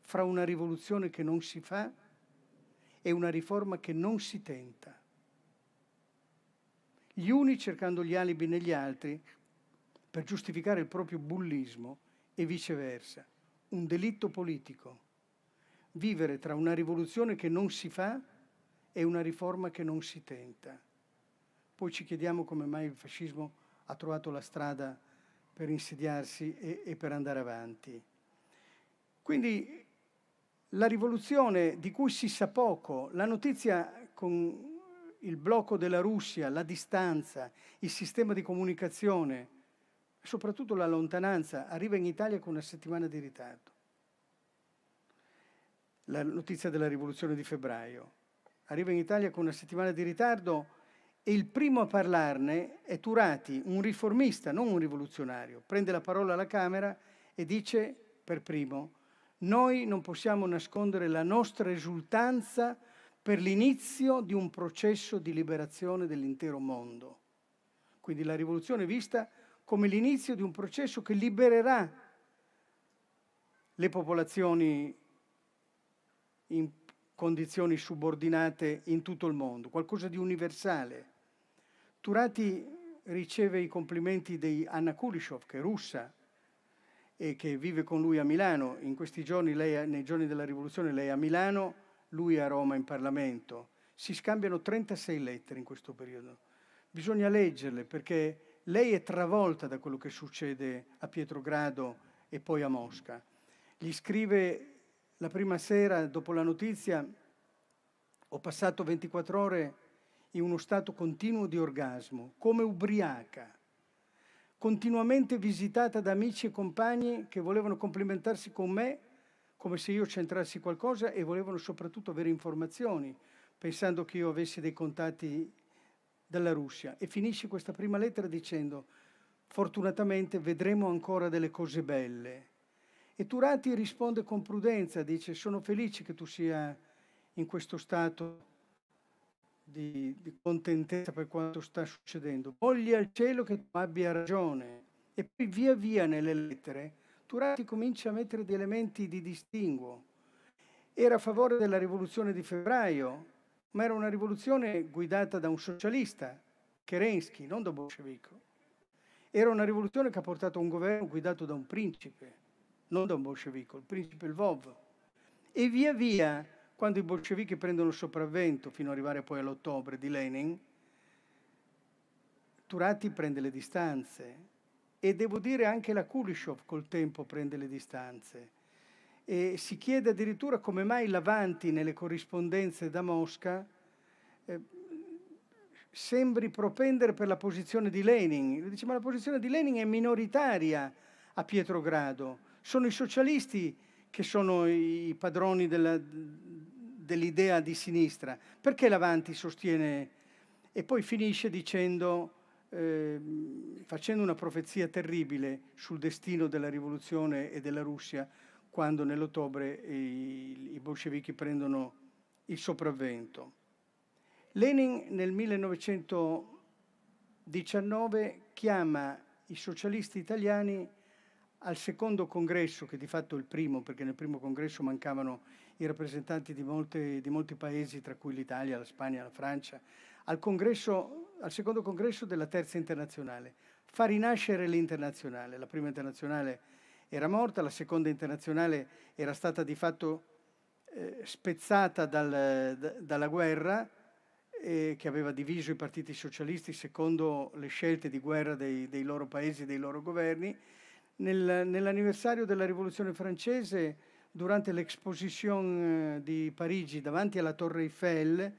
fra una rivoluzione che non si fa e una riforma che non si tenta gli uni cercando gli alibi negli altri per giustificare il proprio bullismo e viceversa, un delitto politico. Vivere tra una rivoluzione che non si fa e una riforma che non si tenta. Poi ci chiediamo come mai il fascismo ha trovato la strada per insediarsi e, e per andare avanti. Quindi la rivoluzione di cui si sa poco, la notizia con il blocco della Russia, la distanza, il sistema di comunicazione, soprattutto la lontananza, arriva in Italia con una settimana di ritardo. La notizia della rivoluzione di febbraio arriva in Italia con una settimana di ritardo e il primo a parlarne è Turati, un riformista, non un rivoluzionario. Prende la parola alla Camera e dice per primo, noi non possiamo nascondere la nostra esultanza per l'inizio di un processo di liberazione dell'intero mondo. Quindi la rivoluzione è vista come l'inizio di un processo che libererà le popolazioni in condizioni subordinate in tutto il mondo, qualcosa di universale. Turati riceve i complimenti di Anna Kulishov, che è russa e che vive con lui a Milano. In questi giorni, lei, nei giorni della rivoluzione, lei è a Milano lui a Roma in Parlamento, si scambiano 36 lettere in questo periodo. Bisogna leggerle perché lei è travolta da quello che succede a Pietrogrado e poi a Mosca. Gli scrive la prima sera dopo la notizia, ho passato 24 ore in uno stato continuo di orgasmo, come ubriaca, continuamente visitata da amici e compagni che volevano complimentarsi con me come se io centrassi qualcosa e volevano soprattutto avere informazioni, pensando che io avessi dei contatti dalla Russia. E finisce questa prima lettera dicendo, fortunatamente vedremo ancora delle cose belle. E Turati risponde con prudenza, dice, sono felice che tu sia in questo stato di, di contentezza per quanto sta succedendo. Voglia al cielo che tu abbia ragione. E poi via via nelle lettere Turati comincia a mettere degli elementi di distinguo. Era a favore della rivoluzione di febbraio, ma era una rivoluzione guidata da un socialista, Kerensky, non da bolscevico. Era una rivoluzione che ha portato a un governo guidato da un principe, non da un bolscevico, il principe Lvov. E via via, quando i bolscevichi prendono il sopravvento fino ad arrivare poi all'ottobre di Lenin, Turati prende le distanze, e devo dire anche la Kulishov col tempo prende le distanze. E si chiede addirittura come mai Lavanti nelle corrispondenze da Mosca eh, sembri propendere per la posizione di Lenin. Dice ma la posizione di Lenin è minoritaria a Pietrogrado, sono i socialisti che sono i padroni dell'idea di sinistra. Perché Lavanti sostiene? E poi finisce dicendo eh, facendo una profezia terribile sul destino della rivoluzione e della Russia quando nell'ottobre i, i bolscevichi prendono il sopravvento. Lenin nel 1919 chiama i socialisti italiani al secondo congresso, che di fatto è il primo, perché nel primo congresso mancavano i rappresentanti di, molte, di molti paesi, tra cui l'Italia, la Spagna, la Francia, al, congresso, al secondo congresso della terza internazionale, fa rinascere l'internazionale. La prima internazionale era morta, la seconda internazionale era stata di fatto eh, spezzata dal, d- dalla guerra eh, che aveva diviso i partiti socialisti secondo le scelte di guerra dei, dei loro paesi, e dei loro governi nel, nell'anniversario della Rivoluzione francese, durante l'Exposition eh, di Parigi davanti alla Torre Eiffel,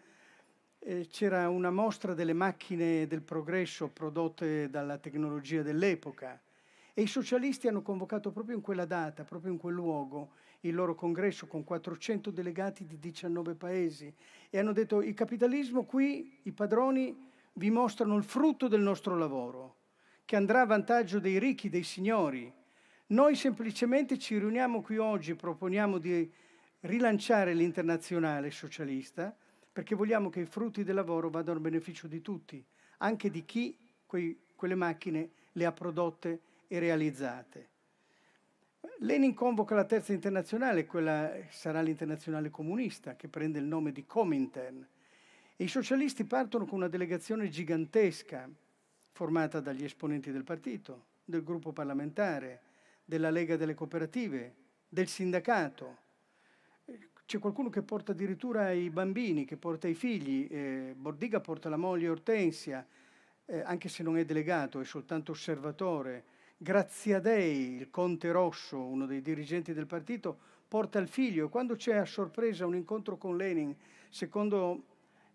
eh, c'era una mostra delle macchine del progresso prodotte dalla tecnologia dell'epoca e i socialisti hanno convocato proprio in quella data, proprio in quel luogo, il loro congresso con 400 delegati di 19 paesi e hanno detto il capitalismo qui, i padroni vi mostrano il frutto del nostro lavoro che andrà a vantaggio dei ricchi, dei signori. Noi semplicemente ci riuniamo qui oggi e proponiamo di rilanciare l'internazionale socialista perché vogliamo che i frutti del lavoro vadano a beneficio di tutti, anche di chi quei, quelle macchine le ha prodotte e realizzate. Lenin convoca la terza internazionale, quella sarà l'internazionale comunista che prende il nome di Comintern. E I socialisti partono con una delegazione gigantesca, formata dagli esponenti del partito, del gruppo parlamentare, della Lega delle Cooperative, del sindacato. C'è qualcuno che porta addirittura i bambini, che porta i figli, eh, Bordiga porta la moglie Ortensia, eh, anche se non è delegato, è soltanto osservatore. Graziadei, il conte Rosso, uno dei dirigenti del partito, porta il figlio e quando c'è a sorpresa un incontro con Lenin, secondo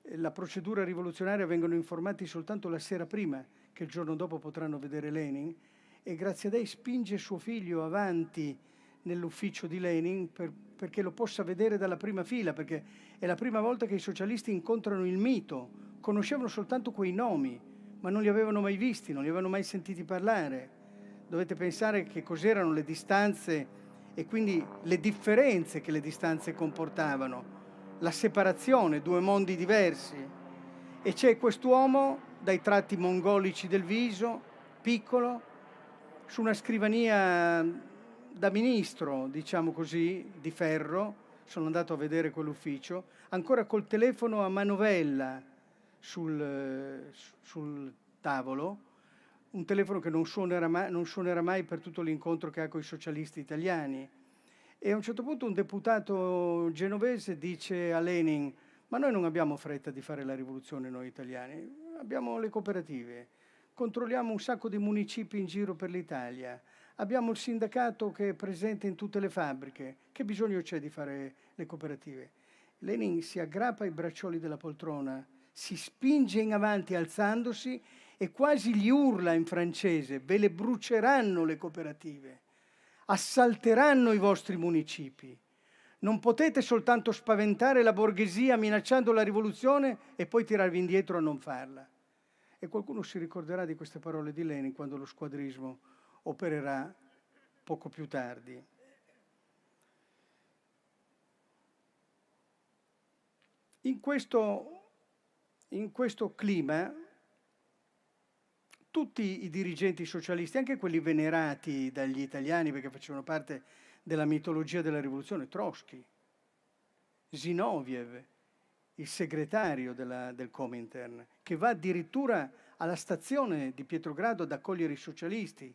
eh, la procedura rivoluzionaria vengono informati soltanto la sera prima, che il giorno dopo potranno vedere Lenin, e grazie a lei spinge suo figlio avanti nell'ufficio di Lenin per, perché lo possa vedere dalla prima fila, perché è la prima volta che i socialisti incontrano il mito, conoscevano soltanto quei nomi, ma non li avevano mai visti, non li avevano mai sentiti parlare. Dovete pensare che cos'erano le distanze e quindi le differenze che le distanze comportavano, la separazione, due mondi diversi. E c'è quest'uomo dai tratti mongolici del viso, piccolo, su una scrivania da ministro, diciamo così, di ferro, sono andato a vedere quell'ufficio, ancora col telefono a manovella sul, sul tavolo, un telefono che non suonerà, mai, non suonerà mai per tutto l'incontro che ha con i socialisti italiani. E a un certo punto un deputato genovese dice a Lenin, ma noi non abbiamo fretta di fare la rivoluzione noi italiani, abbiamo le cooperative, controlliamo un sacco di municipi in giro per l'Italia, abbiamo il sindacato che è presente in tutte le fabbriche. Che bisogno c'è di fare le cooperative? Lenin si aggrappa ai braccioli della poltrona, si spinge in avanti alzandosi e quasi gli urla in francese, ve le bruceranno le cooperative, assalteranno i vostri municipi. Non potete soltanto spaventare la borghesia minacciando la rivoluzione e poi tirarvi indietro a non farla. E qualcuno si ricorderà di queste parole di Lenin quando lo squadrismo opererà poco più tardi. In questo, in questo clima tutti i dirigenti socialisti, anche quelli venerati dagli italiani perché facevano parte della mitologia della rivoluzione, Trotsky, Zinoviev, il segretario della, del Comintern, che va addirittura alla stazione di Pietrogrado ad accogliere i socialisti.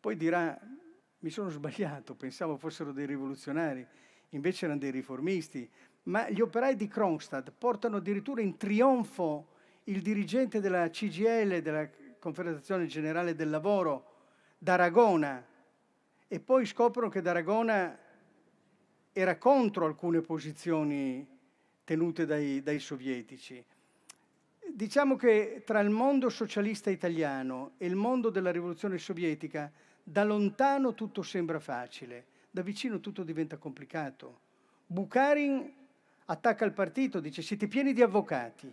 Poi dirà, mi sono sbagliato, pensavo fossero dei rivoluzionari, invece erano dei riformisti. Ma gli operai di Kronstadt portano addirittura in trionfo il dirigente della CGL, della Confederazione Generale del Lavoro, d'Aragona, e poi scoprono che d'Aragona era contro alcune posizioni tenute dai, dai sovietici. Diciamo che tra il mondo socialista italiano e il mondo della rivoluzione sovietica da lontano tutto sembra facile, da vicino tutto diventa complicato. Bukharin attacca il partito, dice siete pieni di avvocati,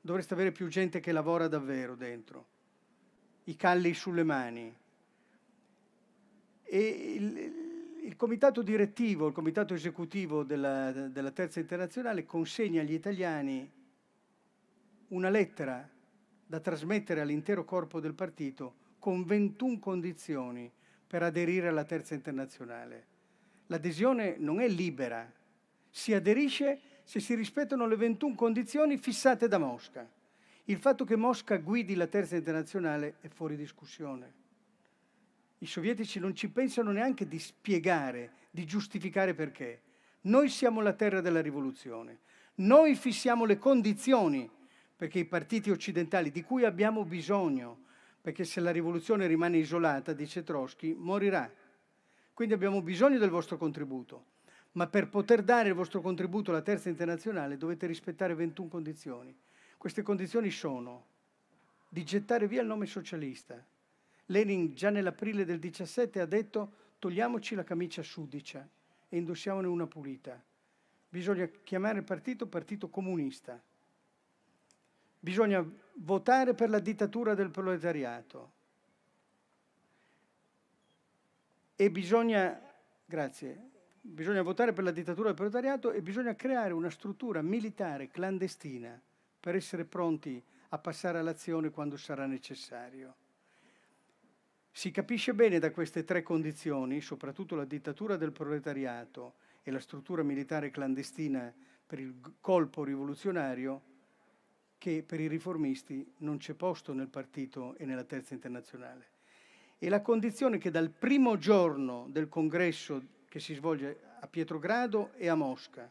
dovreste avere più gente che lavora davvero dentro, i calli sulle mani. E il comitato direttivo, il comitato esecutivo della, della Terza Internazionale consegna agli italiani una lettera da trasmettere all'intero corpo del partito con 21 condizioni per aderire alla Terza Internazionale. L'adesione non è libera, si aderisce se si rispettano le 21 condizioni fissate da Mosca. Il fatto che Mosca guidi la Terza Internazionale è fuori discussione. I sovietici non ci pensano neanche di spiegare, di giustificare perché. Noi siamo la terra della rivoluzione. Noi fissiamo le condizioni perché i partiti occidentali di cui abbiamo bisogno, perché se la rivoluzione rimane isolata, dice Trotsky, morirà. Quindi abbiamo bisogno del vostro contributo. Ma per poter dare il vostro contributo alla terza internazionale dovete rispettare 21 condizioni. Queste condizioni sono di gettare via il nome socialista, Lenin già nell'aprile del 17 ha detto togliamoci la camicia sudicia e indossiamone una pulita. Bisogna chiamare il partito Partito Comunista. Bisogna votare per la dittatura del proletariato. E bisogna, grazie, bisogna votare per la dittatura del proletariato e bisogna creare una struttura militare clandestina per essere pronti a passare all'azione quando sarà necessario. Si capisce bene da queste tre condizioni, soprattutto la dittatura del proletariato e la struttura militare clandestina per il colpo rivoluzionario, che per i riformisti non c'è posto nel partito e nella terza internazionale. E la condizione che dal primo giorno del congresso che si svolge a Pietrogrado e a Mosca,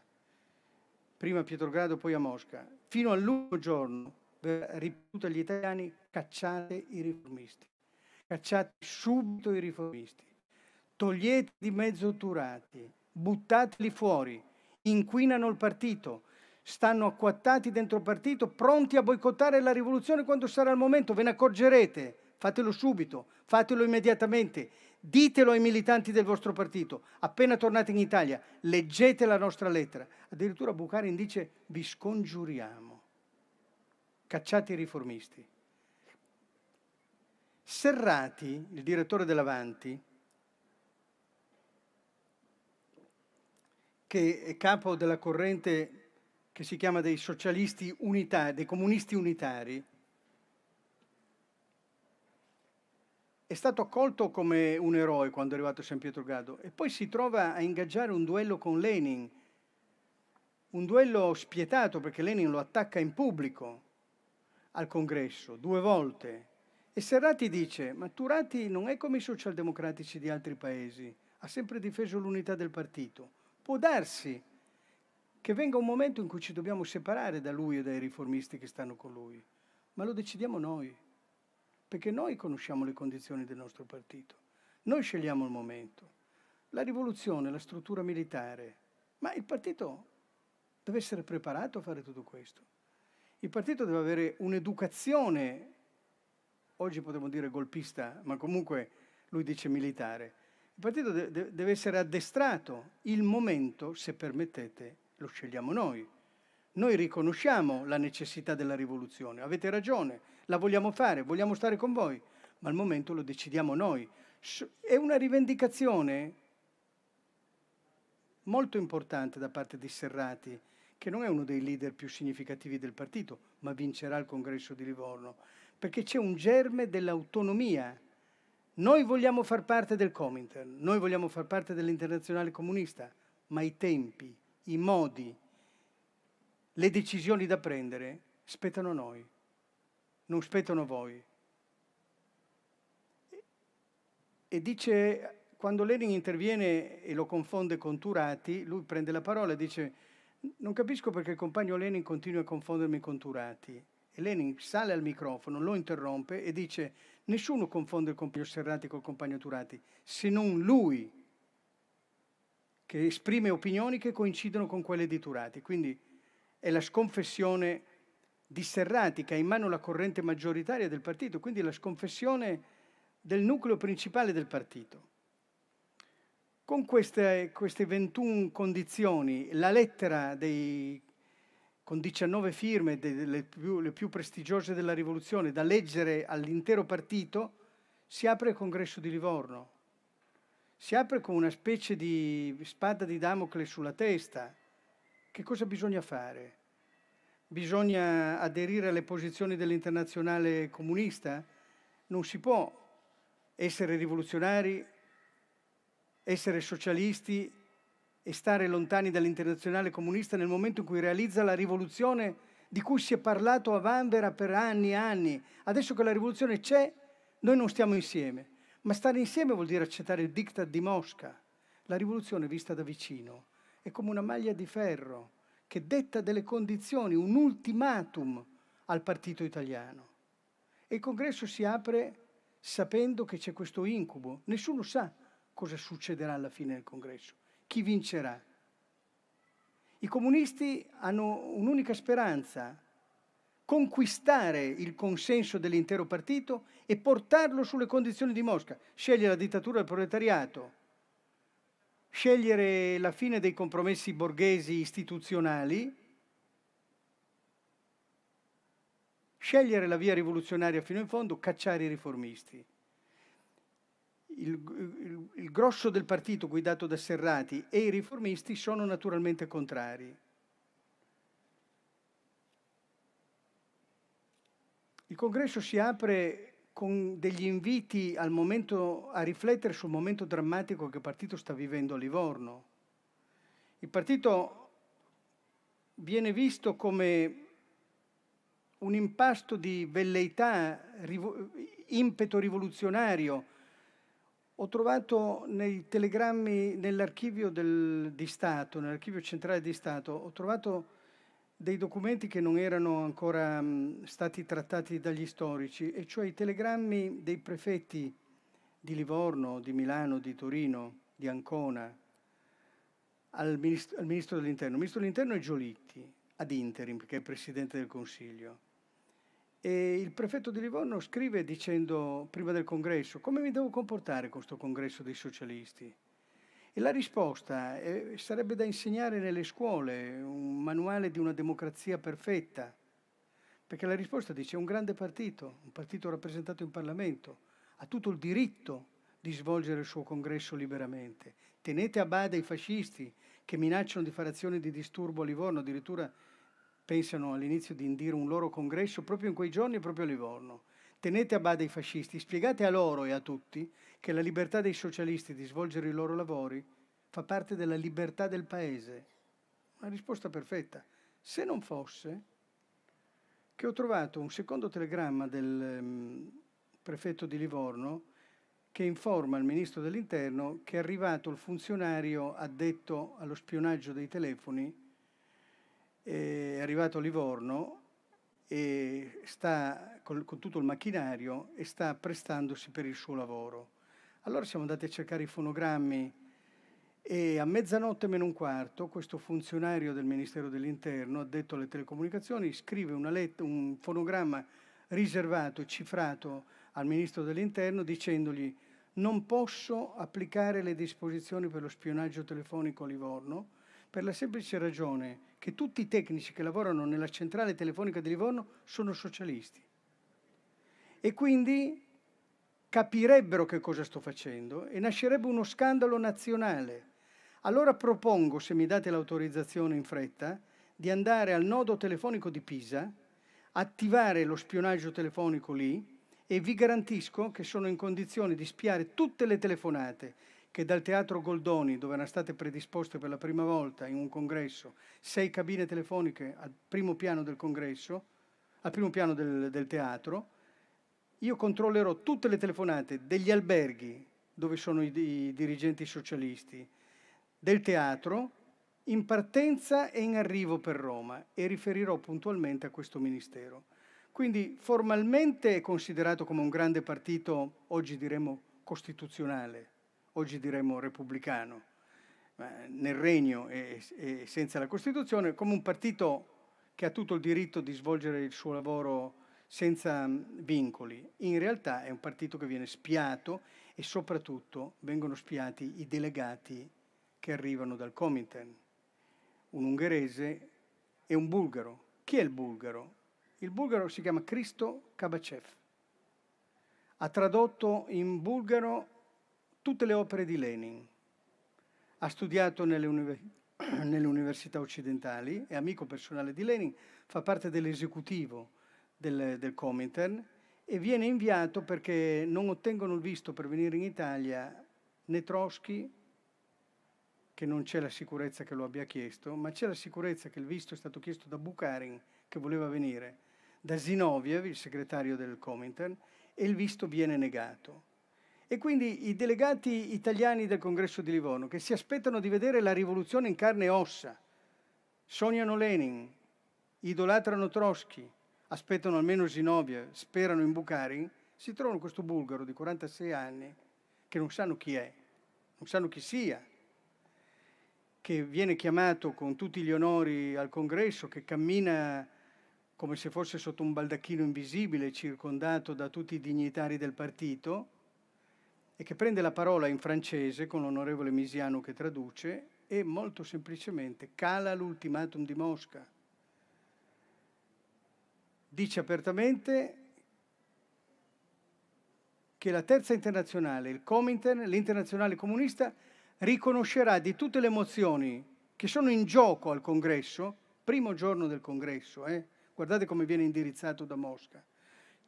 prima a Pietrogrado poi a Mosca, fino all'ultimo giorno verrà ripetuta agli italiani cacciate i riformisti. Cacciate subito i riformisti, togliete di mezzo Turati, buttateli fuori, inquinano il partito, stanno acquattati dentro il partito, pronti a boicottare la rivoluzione quando sarà il momento, ve ne accorgerete, fatelo subito, fatelo immediatamente, ditelo ai militanti del vostro partito, appena tornate in Italia, leggete la nostra lettera. Addirittura Bukharin dice vi scongiuriamo, cacciate i riformisti. Serrati, il direttore dell'Avanti, che è capo della corrente che si chiama dei socialisti unitari, dei comunisti unitari, è stato accolto come un eroe quando è arrivato a San Pietrogrado e poi si trova a ingaggiare un duello con Lenin, un duello spietato perché Lenin lo attacca in pubblico al congresso due volte e Serrati dice, ma Turati non è come i socialdemocratici di altri paesi, ha sempre difeso l'unità del partito. Può darsi che venga un momento in cui ci dobbiamo separare da lui e dai riformisti che stanno con lui, ma lo decidiamo noi, perché noi conosciamo le condizioni del nostro partito, noi scegliamo il momento. La rivoluzione, la struttura militare, ma il partito deve essere preparato a fare tutto questo. Il partito deve avere un'educazione oggi potremmo dire golpista, ma comunque lui dice militare. Il partito de- deve essere addestrato. Il momento, se permettete, lo scegliamo noi. Noi riconosciamo la necessità della rivoluzione, avete ragione, la vogliamo fare, vogliamo stare con voi, ma al momento lo decidiamo noi. È una rivendicazione molto importante da parte di Serrati, che non è uno dei leader più significativi del partito, ma vincerà il congresso di Livorno perché c'è un germe dell'autonomia. Noi vogliamo far parte del Comintern, noi vogliamo far parte dell'internazionale comunista, ma i tempi, i modi, le decisioni da prendere spettano a noi, non spettano a voi. E dice, quando Lenin interviene e lo confonde con Turati, lui prende la parola e dice non capisco perché il compagno Lenin continua a confondermi con Turati. E Lenin sale al microfono, lo interrompe e dice nessuno confonde il compagno Serrati col compagno Turati, se non lui che esprime opinioni che coincidono con quelle di Turati. Quindi è la sconfessione di Serrati che ha in mano la corrente maggioritaria del partito, quindi la sconfessione del nucleo principale del partito. Con queste, queste 21 condizioni, la lettera dei con 19 firme, delle più, le più prestigiose della rivoluzione, da leggere all'intero partito, si apre il congresso di Livorno. Si apre con una specie di spada di Damocle sulla testa. Che cosa bisogna fare? Bisogna aderire alle posizioni dell'internazionale comunista? Non si può essere rivoluzionari, essere socialisti e stare lontani dall'internazionale comunista nel momento in cui realizza la rivoluzione di cui si è parlato a Vanvera per anni e anni. Adesso che la rivoluzione c'è, noi non stiamo insieme. Ma stare insieme vuol dire accettare il diktat di Mosca. La rivoluzione vista da vicino è come una maglia di ferro che detta delle condizioni, un ultimatum al partito italiano. E il congresso si apre sapendo che c'è questo incubo. Nessuno sa cosa succederà alla fine del congresso chi vincerà. I comunisti hanno un'unica speranza, conquistare il consenso dell'intero partito e portarlo sulle condizioni di Mosca, scegliere la dittatura del proletariato, scegliere la fine dei compromessi borghesi istituzionali, scegliere la via rivoluzionaria fino in fondo, cacciare i riformisti il, il, il grosso del partito guidato da Serrati e i riformisti sono naturalmente contrari. Il congresso si apre con degli inviti momento, a riflettere sul momento drammatico che il partito sta vivendo a Livorno. Il partito viene visto come un impasto di velleità, rivo, impeto rivoluzionario ho trovato nei telegrammi, nell'archivio di Stato, nell'archivio centrale di Stato, ho trovato dei documenti che non erano ancora mh, mm, stati trattati dagli storici, e cioè i telegrammi dei prefetti di Livorno, di Milano, di Torino, di Ancona, al, minist al ministro dell'interno. Il ministro dell'interno è Giolitti, ad interim, perché è presidente del Consiglio e il prefetto di Livorno scrive dicendo prima del congresso come mi devo comportare con questo congresso dei socialisti. E la risposta è, eh, sarebbe da insegnare nelle scuole, un manuale di una democrazia perfetta, perché la risposta dice un grande partito, un partito rappresentato in Parlamento, ha tutto il diritto di svolgere il suo congresso liberamente. Tenete a bada i fascisti che minacciano di fare azioni di disturbo a Livorno, addirittura pensano all'inizio di indire un loro congresso proprio in quei giorni e proprio a Livorno. Tenete a bada i fascisti, spiegate a loro e a tutti che la libertà dei socialisti di svolgere i loro lavori fa parte della libertà del paese. Una risposta perfetta. Se non fosse che ho trovato un secondo telegramma del um, prefetto di Livorno che informa il ministro dell'interno che è arrivato il funzionario addetto allo spionaggio dei telefoni è arrivato a Livorno e sta con, con tutto il macchinario e sta prestandosi per il suo lavoro. Allora siamo andati a cercare i fonogrammi e a mezzanotte meno un quarto questo funzionario del Ministero dell'Interno, addetto alle telecomunicazioni, scrive let- un fonogramma riservato e cifrato al Ministro dell'Interno dicendogli non posso applicare le disposizioni per lo spionaggio telefonico a Livorno, per la semplice ragione che tutti i tecnici che lavorano nella centrale telefonica di Livorno sono socialisti e quindi capirebbero che cosa sto facendo e nascerebbe uno scandalo nazionale. Allora propongo, se mi date l'autorizzazione in fretta, di andare al nodo telefonico di Pisa, attivare lo spionaggio telefonico lì e vi garantisco che sono in condizione di spiare tutte le telefonate che dal Teatro Goldoni, dove erano state predisposte per la prima volta in un congresso sei cabine telefoniche al primo piano del congresso, al primo piano del, del teatro, io controllerò tutte le telefonate degli alberghi dove sono i, i dirigenti socialisti, del teatro, in partenza e in arrivo per Roma e riferirò puntualmente a questo Ministero. Quindi formalmente è considerato come un grande partito, oggi diremmo costituzionale, oggi diremmo repubblicano, nel regno e, senza la Costituzione, come un partito che ha tutto il diritto di svolgere il suo lavoro senza mm, vincoli. In realtà è un partito che viene spiato e soprattutto vengono spiati i delegati che arrivano dal Comintern, un ungherese e un bulgaro. Chi è il bulgaro? Il bulgaro si chiama Cristo Kabachev. Ha tradotto in bulgaro tutte le opere di Lenin. Ha studiato nelle, univer- nelle università occidentali, è amico personale di Lenin, fa parte dell'esecutivo del, del Comintern e viene inviato perché non ottengono il visto per venire in Italia né Trotsky, che non c'è la sicurezza che lo abbia chiesto, ma c'è la sicurezza che il visto è stato chiesto da Bukharin, che voleva venire, da Zinoviev, il segretario del Comintern, e il visto viene negato. E quindi i delegati italiani del congresso di Livorno, che si aspettano di vedere la rivoluzione in carne e ossa, sognano Lenin, idolatrano Trotsky, aspettano almeno Zinoviev, sperano in Bukharin, si trovano questo bulgaro di 46 anni che non sanno chi è, non sanno chi sia, che viene chiamato con tutti gli onori al congresso, che cammina come se fosse sotto un baldacchino invisibile, circondato da tutti i dignitari del partito, e che prende la parola in francese con l'onorevole Misiano che traduce e molto semplicemente cala l'ultimatum di Mosca. Dice apertamente che la terza internazionale, il Comintern, l'internazionale comunista, riconoscerà di tutte le mozioni che sono in gioco al congresso, primo giorno del congresso, eh? guardate come viene indirizzato da Mosca,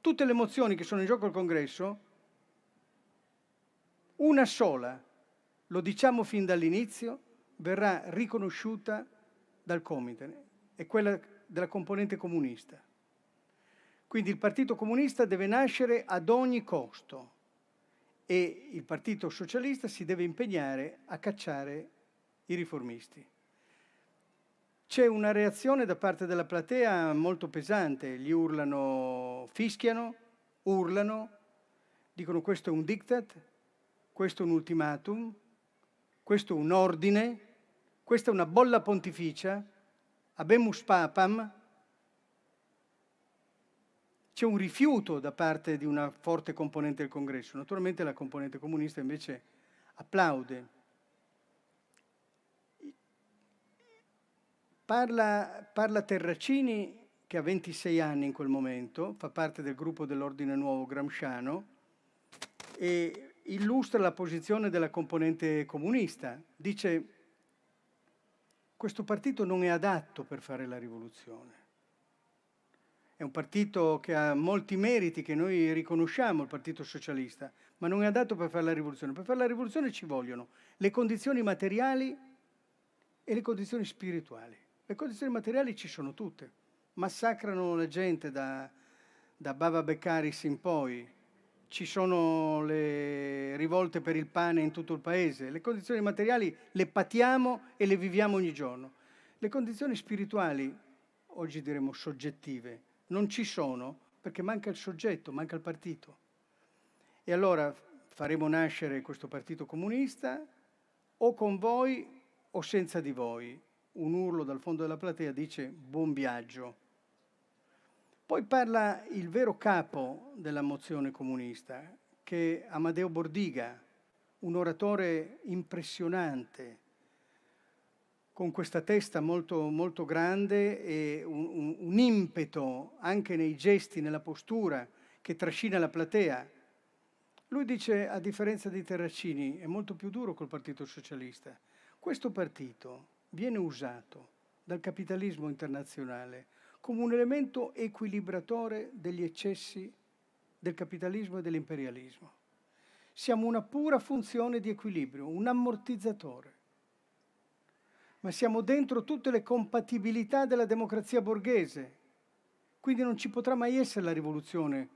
tutte le mozioni che sono in gioco al congresso una sola, lo diciamo fin dall'inizio, verrà riconosciuta dal Comitato, è quella della componente comunista. Quindi il Partito Comunista deve nascere ad ogni costo e il Partito Socialista si deve impegnare a cacciare i riformisti. C'è una reazione da parte della platea molto pesante, gli urlano, fischiano, urlano, dicono questo è un diktat, questo è un ultimatum, questo è un ordine, questa è una bolla pontificia, abemus papam, c'è un rifiuto da parte di una forte componente del congresso. Naturalmente la componente comunista invece applaude. Parla, parla, Terracini, che ha 26 anni in quel momento, fa parte del gruppo dell'Ordine Nuovo Gramsciano, e illustra la posizione della componente comunista. Dice questo partito non è adatto per fare la rivoluzione. È un partito che ha molti meriti che noi riconosciamo, il Partito Socialista, ma non è adatto per fare la rivoluzione. Per fare la rivoluzione ci vogliono le condizioni materiali e le condizioni spirituali. Le condizioni materiali ci sono tutte. Massacrano la gente da, da Baba Beccaris in poi, ci sono le rivolte per il pane in tutto il paese, le condizioni materiali le patiamo e le viviamo ogni giorno. Le condizioni spirituali, oggi diremo soggettive, non ci sono perché manca il soggetto, manca il partito. E allora faremo nascere questo partito comunista o con voi o senza di voi. Un urlo dal fondo della platea dice buon viaggio. Poi parla il vero capo della mozione comunista, che è Amadeo Bordiga, un oratore impressionante, con questa testa molto, molto grande e un, un, impeto anche nei gesti, nella postura, che trascina la platea. Lui dice, a differenza di Terracini, è molto più duro col Partito Socialista. Questo partito viene usato dal capitalismo internazionale come un elemento equilibratore degli eccessi del capitalismo e dell'imperialismo. Siamo una pura funzione di equilibrio, un ammortizzatore. Ma siamo dentro tutte le compatibilità della democrazia borghese. Quindi non ci potrà mai essere la rivoluzione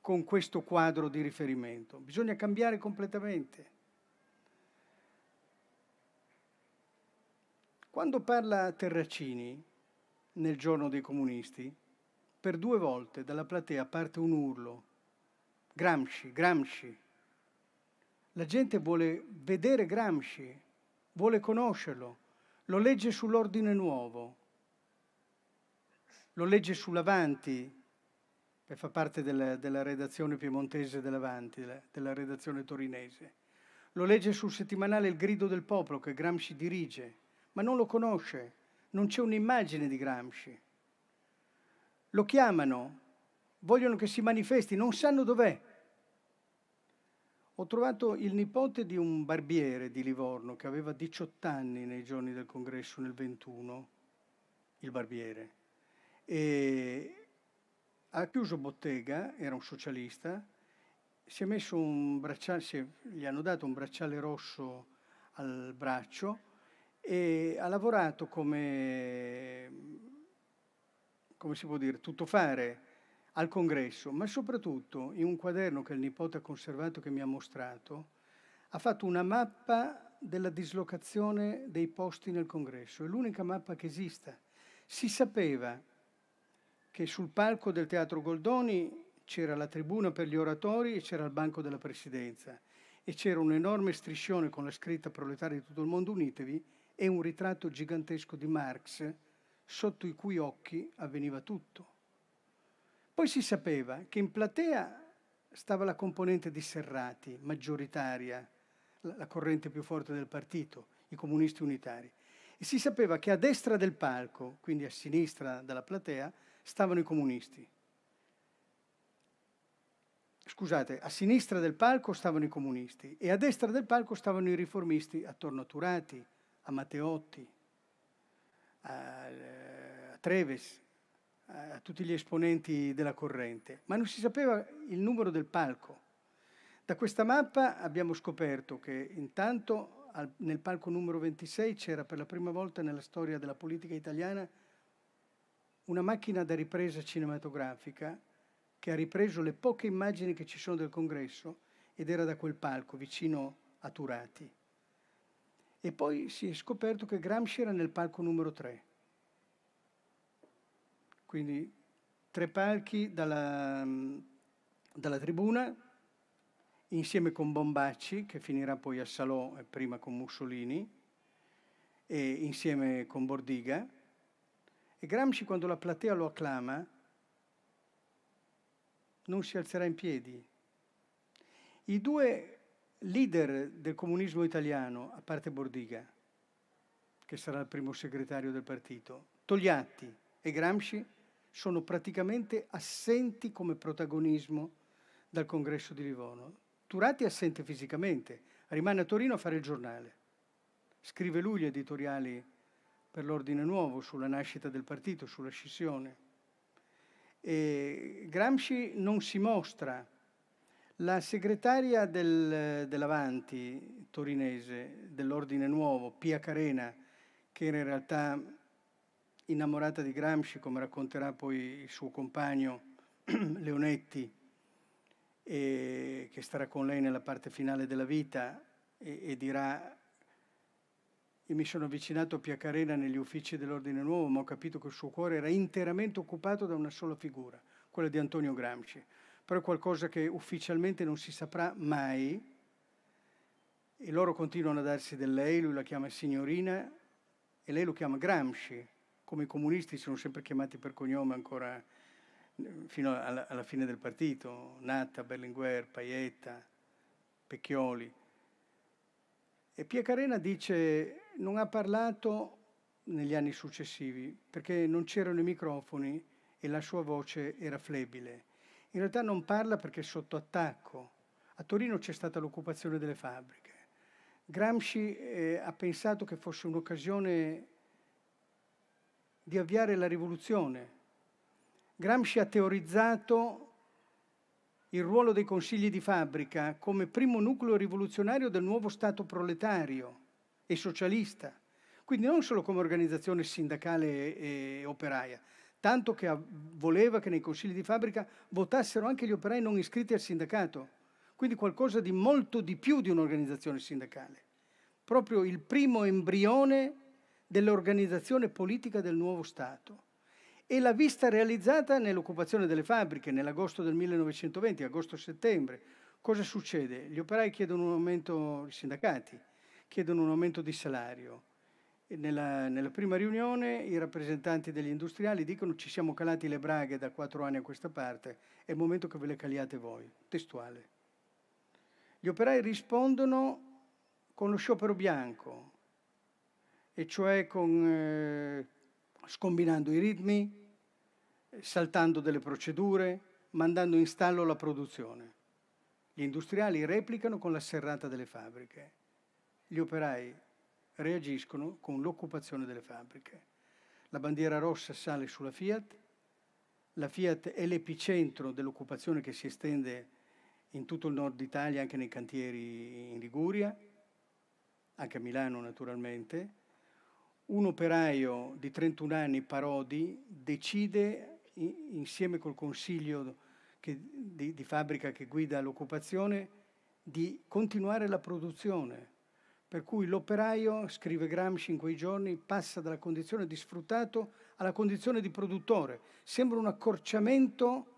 con questo quadro di riferimento. Bisogna cambiare completamente. Quando parla Terracini, nel giorno dei comunisti, per due volte dalla platea parte un urlo. Gramsci, Gramsci. La gente vuole vedere Gramsci, vuole conoscerlo, lo legge sull'ordine nuovo, lo legge sull'Avanti, che fa parte della, della redazione piemontese dell'Avanti, della, della redazione torinese, lo legge sul settimanale Il Grido del Popolo che Gramsci dirige, ma non lo conosce non c'è un'immagine di Gramsci. Lo chiamano, vogliono che si manifesti, non sanno dov'è. Ho trovato il nipote di un barbiere di Livorno che aveva 18 anni nei giorni del congresso nel 21, il barbiere, e ha chiuso bottega, era un socialista, si è messo un bracciale, gli hanno dato un bracciale rosso al braccio e ha lavorato come, come si può dire, tuttofare al congresso, ma soprattutto in un quaderno che il nipote ha conservato che mi ha mostrato, ha fatto una mappa della dislocazione dei posti nel congresso, è l'unica mappa che esista. Si sapeva che sul palco del Teatro Goldoni c'era la tribuna per gli oratori e c'era il banco della presidenza e c'era un enorme striscione con la scritta proletaria di tutto il mondo unitevi e un ritratto gigantesco di Marx sotto i cui occhi avveniva tutto. Poi si sapeva che in platea stava la componente di Serrati, maggioritaria, la corrente più forte del partito, i comunisti unitari. E si sapeva che a destra del palco, quindi a sinistra della platea, stavano i comunisti. Scusate, a sinistra del palco stavano i comunisti e a destra del palco stavano i riformisti attorno a Turati, a Matteotti, a, a Treves, a tutti gli esponenti della corrente, ma non si sapeva il numero del palco. Da questa mappa abbiamo scoperto che intanto al, nel palco numero 26 c'era per la prima volta nella storia della politica italiana una macchina da ripresa cinematografica che ha ripreso le poche immagini che ci sono del congresso ed era da quel palco vicino a Turati e poi si è scoperto che Gramsci era nel palco numero 3. Quindi tre palchi dalla, dalla tribuna, insieme con Bombacci, che finirà poi a Salò e prima con Mussolini, e insieme con Bordiga. E Gramsci, quando la platea lo acclama, non si alzerà in piedi. I due leader del comunismo italiano, a parte Bordiga, che sarà il primo segretario del partito, Togliatti e Gramsci sono praticamente assenti come protagonismo dal congresso di Livorno. Turati è assente fisicamente, rimane a Torino a fare il giornale. Scrive lui gli editoriali per l'ordine nuovo sulla nascita del partito, sulla scissione. E Gramsci non si mostra la segretaria del, dell'Avanti torinese, dell'Ordine Nuovo, Pia Carena, che era in realtà innamorata di Gramsci, come racconterà poi il suo compagno Leonetti, che starà con lei nella parte finale della vita e, e dirà io mi sono avvicinato a Pia Carena negli uffici dell'Ordine Nuovo, ma ho capito che il suo cuore era interamente occupato da una sola figura, quella di Antonio Gramsci però è qualcosa che ufficialmente non si saprà mai. E loro continuano a darsi del lei, lui la chiama signorina e lei lo chiama Gramsci, come i comunisti sono sempre chiamati per cognome ancora eh, fino alla, alla fine del partito, Natta, Berlinguer, Paietta, Pecchioli. E Piecarena dice non ha parlato negli anni successivi perché non c'erano i microfoni e la sua voce era flebile in realtà non parla perché è sotto attacco. A Torino c'è stata l'occupazione delle fabbriche. Gramsci eh, ha pensato che fosse un'occasione di avviare la rivoluzione. Gramsci ha teorizzato il ruolo dei consigli di fabbrica come primo nucleo rivoluzionario del nuovo Stato proletario e socialista, quindi non solo come organizzazione sindacale e operaia, tanto che voleva che nei consigli di fabbrica votassero anche gli operai non iscritti al sindacato, quindi qualcosa di molto di più di un'organizzazione sindacale, proprio il primo embrione dell'organizzazione politica del nuovo Stato. E l'ha vista realizzata nell'occupazione delle fabbriche nell'agosto del 1920, agosto-settembre. Cosa succede? Gli operai chiedono un aumento, i sindacati chiedono un aumento di salario, nella, nella, prima riunione i rappresentanti degli industriali dicono ci siamo calati le braghe da quattro anni a questa parte, è il momento che ve le caliate voi, testuale. Gli operai rispondono con lo sciopero bianco, e cioè con, eh, scombinando i ritmi, saltando delle procedure, mandando in stallo la produzione. Gli industriali replicano con la serrata delle fabbriche. Gli operai reagiscono con l'occupazione delle fabbriche. La bandiera rossa sale sulla Fiat, la Fiat è l'epicentro dell'occupazione che si estende in tutto il nord Italia, anche nei cantieri in Liguria, anche a Milano naturalmente. Un operaio di 31 anni, Parodi, decide insieme col consiglio che, di, di fabbrica che guida l'occupazione di continuare la produzione per cui l'operaio, scrive Gramsci in quei giorni, passa dalla condizione di sfruttato alla condizione di produttore. Sembra un accorciamento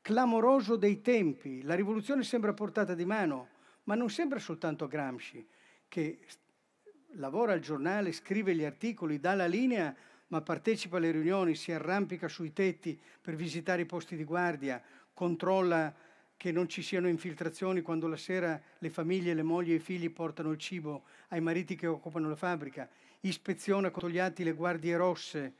clamoroso dei tempi. La rivoluzione sembra portata di mano, ma non sembra soltanto Gramsci, che lavora al giornale, scrive gli articoli, dà la linea, ma partecipa alle riunioni, si arrampica sui tetti per visitare i posti di guardia, controlla che non ci siano infiltrazioni quando la sera le famiglie, le mogli e i figli portano il cibo ai mariti che occupano la fabbrica, ispeziona con gli atti le guardie rosse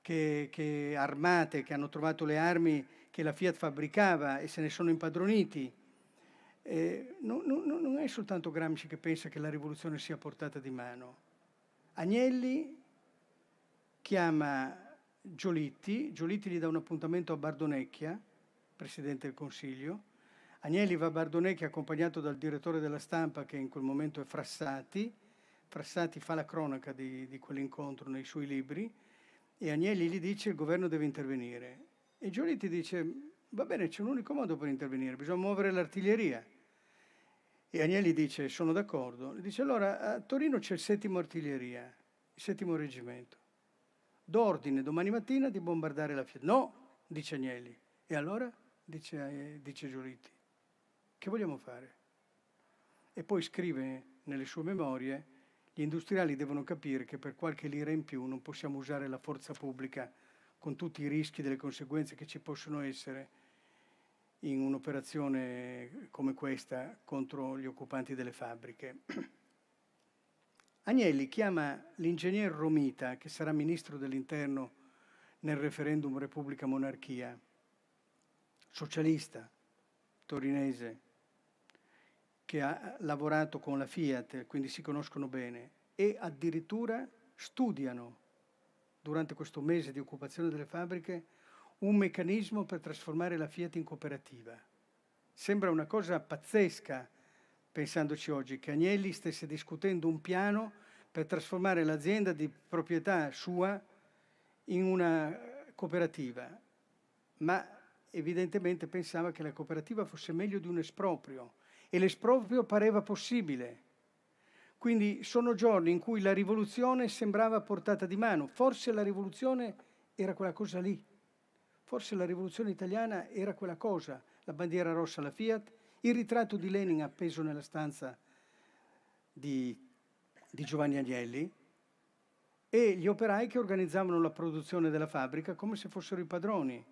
che, che armate che hanno trovato le armi che la Fiat fabbricava e se ne sono impadroniti. Eh, non, non, non è soltanto Gramsci che pensa che la rivoluzione sia portata di mano. Agnelli chiama Giolitti, Giolitti gli dà un appuntamento a Bardonecchia, Presidente del Consiglio, Agnelli Vabardonè che è accompagnato dal direttore della stampa che in quel momento è Frassati, Frassati fa la cronaca di, di quell'incontro nei suoi libri e Agnelli gli dice il governo deve intervenire e Gioli dice va bene c'è un unico modo per intervenire, bisogna muovere l'artiglieria. E Agnelli dice sono d'accordo, dice allora a Torino c'è il settimo artiglieria, il settimo reggimento, Do ordine domani mattina di bombardare la Fiat. No, dice Agnelli. E allora? dice, eh, dice Giolitti. Che vogliamo fare? E poi scrive nelle sue memorie, gli industriali devono capire che per qualche lira in più non possiamo usare la forza pubblica con tutti i rischi delle conseguenze che ci possono essere in un'operazione come questa contro gli occupanti delle fabbriche. Agnelli chiama l'ingegner Romita, che sarà ministro dell'interno nel referendum Repubblica Monarchia, socialista, torinese, che ha lavorato con la Fiat, quindi si conoscono bene, e addirittura studiano durante questo mese di occupazione delle fabbriche un meccanismo per trasformare la Fiat in cooperativa. Sembra una cosa pazzesca, pensandoci oggi, che Agnelli stesse discutendo un piano per trasformare l'azienda di proprietà sua in una cooperativa, ma evidentemente pensava che la cooperativa fosse meglio di un esproprio, e l'esproprio pareva possibile. Quindi sono giorni in cui la rivoluzione sembrava a portata di mano. Forse la rivoluzione era quella cosa lì. Forse la rivoluzione italiana era quella cosa. La bandiera rossa alla Fiat, il ritratto di Lenin appeso nella stanza di, di Giovanni Agnelli e gli operai che organizzavano la produzione della fabbrica come se fossero i padroni,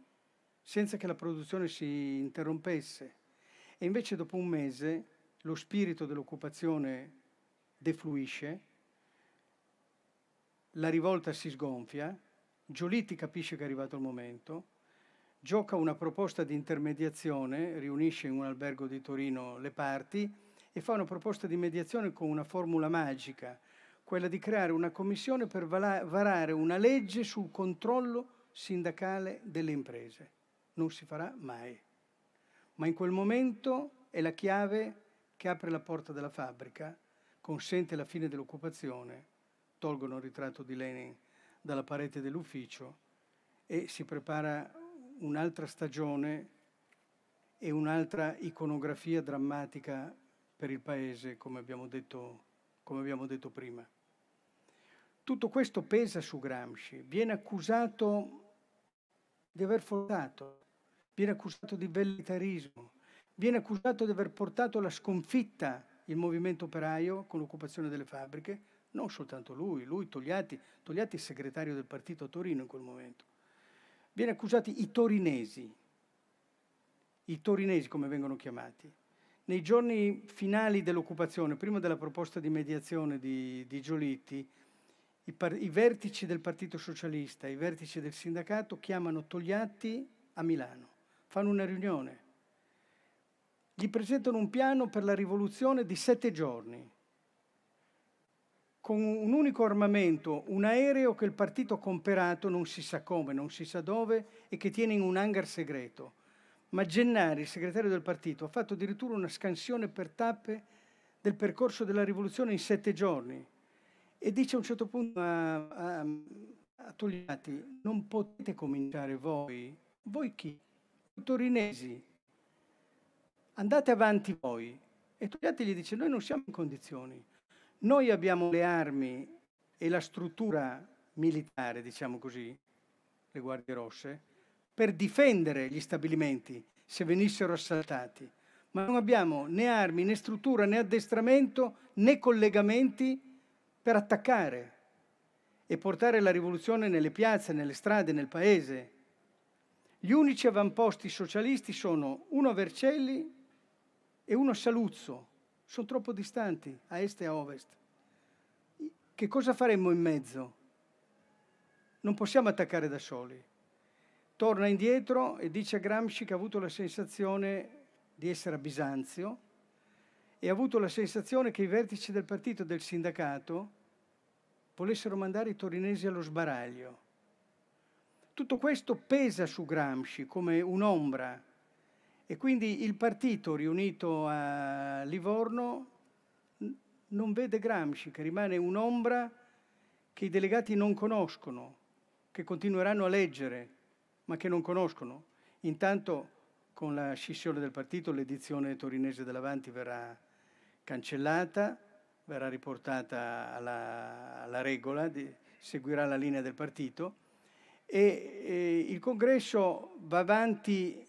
senza che la produzione si interrompesse. E invece dopo un mese lo spirito dell'occupazione defluisce, la rivolta si sgonfia, Giolitti capisce che è arrivato il momento, gioca una proposta di intermediazione, riunisce in un albergo di Torino le parti e fa una proposta di mediazione con una formula magica, quella di creare una commissione per varare una legge sul controllo sindacale delle imprese. Non si farà mai ma in quel momento è la chiave che apre la porta della fabbrica, consente la fine dell'occupazione, tolgono il ritratto di Lenin dalla parete dell'ufficio e si prepara un'altra stagione e un'altra iconografia drammatica per il paese, come abbiamo detto, come abbiamo detto prima. Tutto questo pesa su Gramsci, viene accusato di aver forzato, viene accusato di velitarismo, viene accusato di aver portato alla sconfitta il movimento operaio con l'occupazione delle fabbriche, non soltanto lui, lui Togliatti, Togliatti è segretario del partito a Torino in quel momento. Viene accusati i torinesi, i torinesi come vengono chiamati. Nei giorni finali dell'occupazione, prima della proposta di mediazione di, di Giolitti, i, i vertici del Partito Socialista, i vertici del sindacato chiamano Togliatti a Milano fanno una riunione, gli presentano un piano per la rivoluzione di sette giorni, con un unico armamento, un aereo che il partito ha comperato non si sa come, non si sa dove e che tiene in un hangar segreto. Ma Gennari, il segretario del partito, ha fatto addirittura una scansione per tappe del percorso della rivoluzione in sette giorni e dice a un certo punto a, a, a Togliatti, non potete cominciare voi, voi chi? torinesi, andate avanti voi. E Togliatti gli dice, noi non siamo in condizioni, noi abbiamo le armi e la struttura militare, diciamo così, le guardie rosse, per difendere gli stabilimenti se venissero assaltati, ma non abbiamo né armi, né struttura, né addestramento, né collegamenti per attaccare e portare la rivoluzione nelle piazze, nelle strade, nel paese. Gli unici avamposti socialisti sono uno a Vercelli e uno a Saluzzo. Sono troppo distanti a est e a ovest. Che cosa faremmo in mezzo? Non possiamo attaccare da soli. Torna indietro e dice a Gramsci che ha avuto la sensazione di essere a Bisanzio e ha avuto la sensazione che i vertici del partito e del sindacato volessero mandare i torinesi allo sbaraglio tutto questo pesa su Gramsci come un'ombra e quindi il partito riunito a Livorno non vede Gramsci, che rimane un'ombra che i delegati non conoscono, che continueranno a leggere, ma che non conoscono. Intanto con la scissione del partito l'edizione torinese dell'Avanti verrà cancellata, verrà riportata alla, alla regola, di, seguirà la linea del partito e, e il congresso va avanti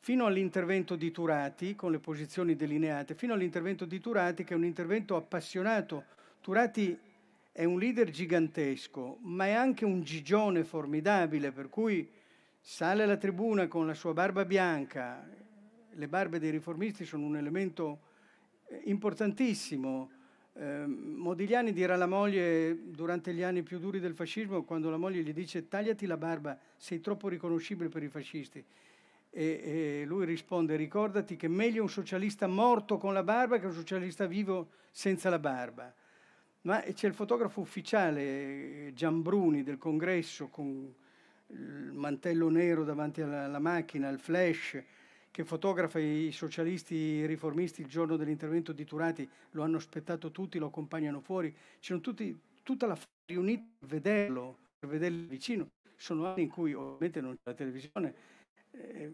fino all'intervento di Turati, con le posizioni delineate, fino all'intervento di Turati, che è un intervento appassionato. Turati è un leader gigantesco, ma è anche un gigione formidabile, per cui sale alla tribuna con la sua barba bianca. Le barbe dei riformisti sono un elemento importantissimo eh, Modigliani dirà alla moglie durante gli anni più duri del fascismo, quando la moglie gli dice tagliati la barba, sei troppo riconoscibile per i fascisti. E, e lui risponde ricordati che è meglio un socialista morto con la barba che un socialista vivo senza la barba. Ma c'è il fotografo ufficiale Gianbruni del congresso con il mantello nero davanti alla, alla macchina, il flash, che fotografa i socialisti riformisti il giorno dell'intervento di Turati, lo hanno aspettato tutti, lo accompagnano fuori, c'erano tutti, tutta la famiglia riunita per vederlo, per vederlo vicino. Sono anni in cui ovviamente non c'è la televisione, eh,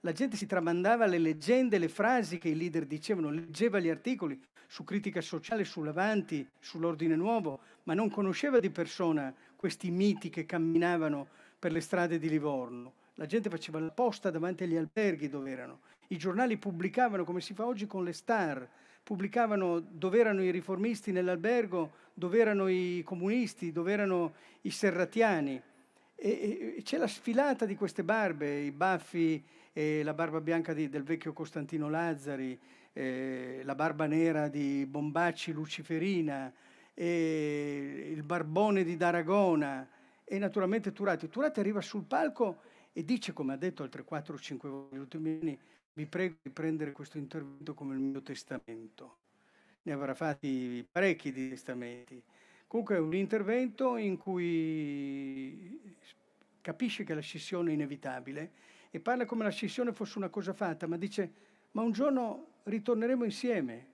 la gente si tramandava le leggende, le frasi che i leader dicevano, leggeva gli articoli su critica sociale, sull'avanti, sull'ordine nuovo, ma non conosceva di persona questi miti che camminavano per le strade di Livorno la gente faceva la posta davanti agli alberghi dove erano, i giornali pubblicavano come si fa oggi con le star, pubblicavano dove erano i riformisti nell'albergo, dove erano i comunisti, dove erano i serratiani. E, e, c'è la sfilata di queste barbe, i baffi, eh, la barba bianca di, del vecchio Costantino Lazzari, eh, la barba nera di Bombacci Luciferina, eh, il barbone di D'Aragona e naturalmente Turati. Turati arriva sul palco e dice, come ha detto altre 4 o 5 volte, vi prego di prendere questo intervento come il mio testamento. Ne avrà fatti parecchi di testamenti. Comunque è un intervento in cui capisce che la scissione è inevitabile e parla come la scissione fosse una cosa fatta, ma dice, ma un giorno ritorneremo insieme,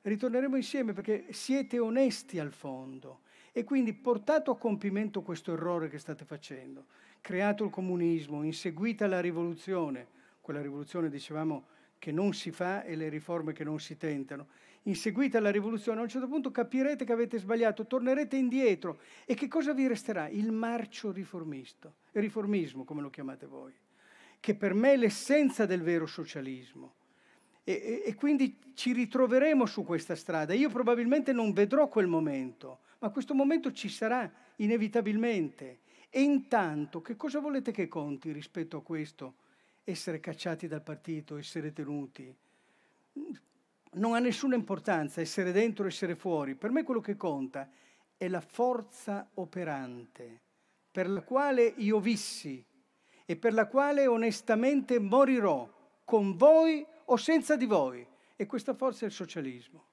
ritorneremo insieme perché siete onesti al fondo e quindi portate a compimento questo errore che state facendo creato il comunismo, inseguita la rivoluzione, quella rivoluzione dicevamo che non si fa e le riforme che non si tentano, inseguita la rivoluzione, a un certo punto capirete che avete sbagliato, tornerete indietro e che cosa vi resterà? Il marcio riformista, il riformismo come lo chiamate voi, che per me è l'essenza del vero socialismo. E, e, e quindi ci ritroveremo su questa strada. Io probabilmente non vedrò quel momento, ma questo momento ci sarà inevitabilmente e intanto che cosa volete che conti rispetto a questo? Essere cacciati dal partito, essere tenuti? Non ha nessuna importanza essere dentro, essere fuori. Per me quello che conta è la forza operante per la quale io vissi e per la quale onestamente morirò, con voi o senza di voi. E questa forza è il socialismo.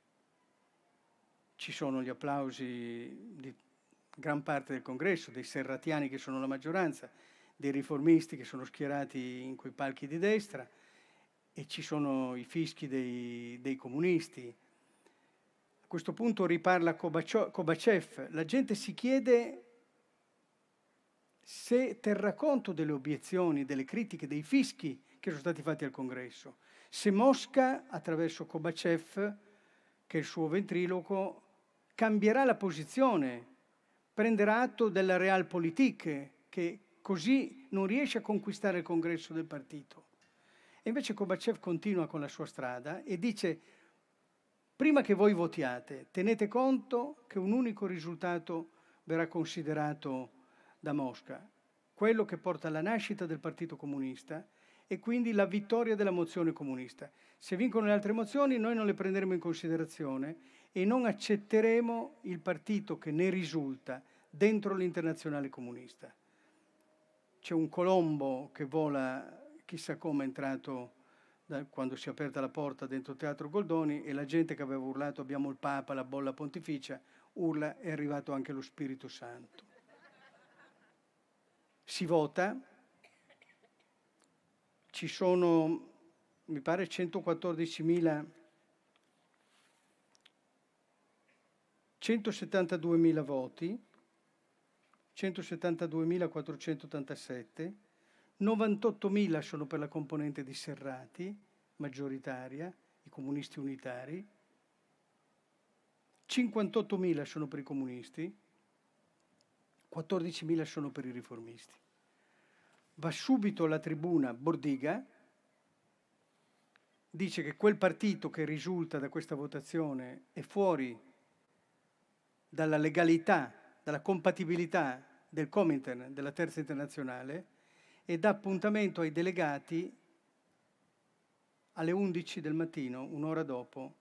Ci sono gli applausi di tutti gran parte del congresso, dei serratiani che sono la maggioranza, dei riformisti che sono schierati in quei palchi di destra e ci sono i fischi dei, dei comunisti. A questo punto riparla Kobachev, la gente si chiede se terrà conto delle obiezioni, delle critiche, dei fischi che sono stati fatti al congresso, se Mosca, attraverso Kobachev, che è il suo ventriloquo, cambierà la posizione prendere atto della realpolitik che così non riesce a conquistare il congresso del partito. E invece Kobachev continua con la sua strada e dice prima che voi votiate tenete conto che un unico risultato verrà considerato da Mosca, quello che porta alla nascita del Partito Comunista e quindi la vittoria della mozione comunista. Se vincono le altre mozioni noi non le prenderemo in considerazione e non accetteremo il partito che ne risulta dentro l'internazionale comunista. C'è un colombo che vola, chissà come è entrato da, quando si è aperta la porta dentro il teatro Goldoni e la gente che aveva urlato abbiamo il Papa, la bolla pontificia, urla è arrivato anche lo Spirito Santo. Si vota, ci sono mi pare 114.000 172.000 voti, 172.487, 98.000 sono per la componente di Serrati, maggioritaria, i comunisti unitari, 58.000 sono per i comunisti, 14.000 sono per i riformisti. Va subito alla tribuna Bordiga, dice che quel partito che risulta da questa votazione è fuori dalla legalità, dalla compatibilità del Comintern della Terza Internazionale e dà appuntamento ai delegati alle 11 del mattino, un'ora dopo,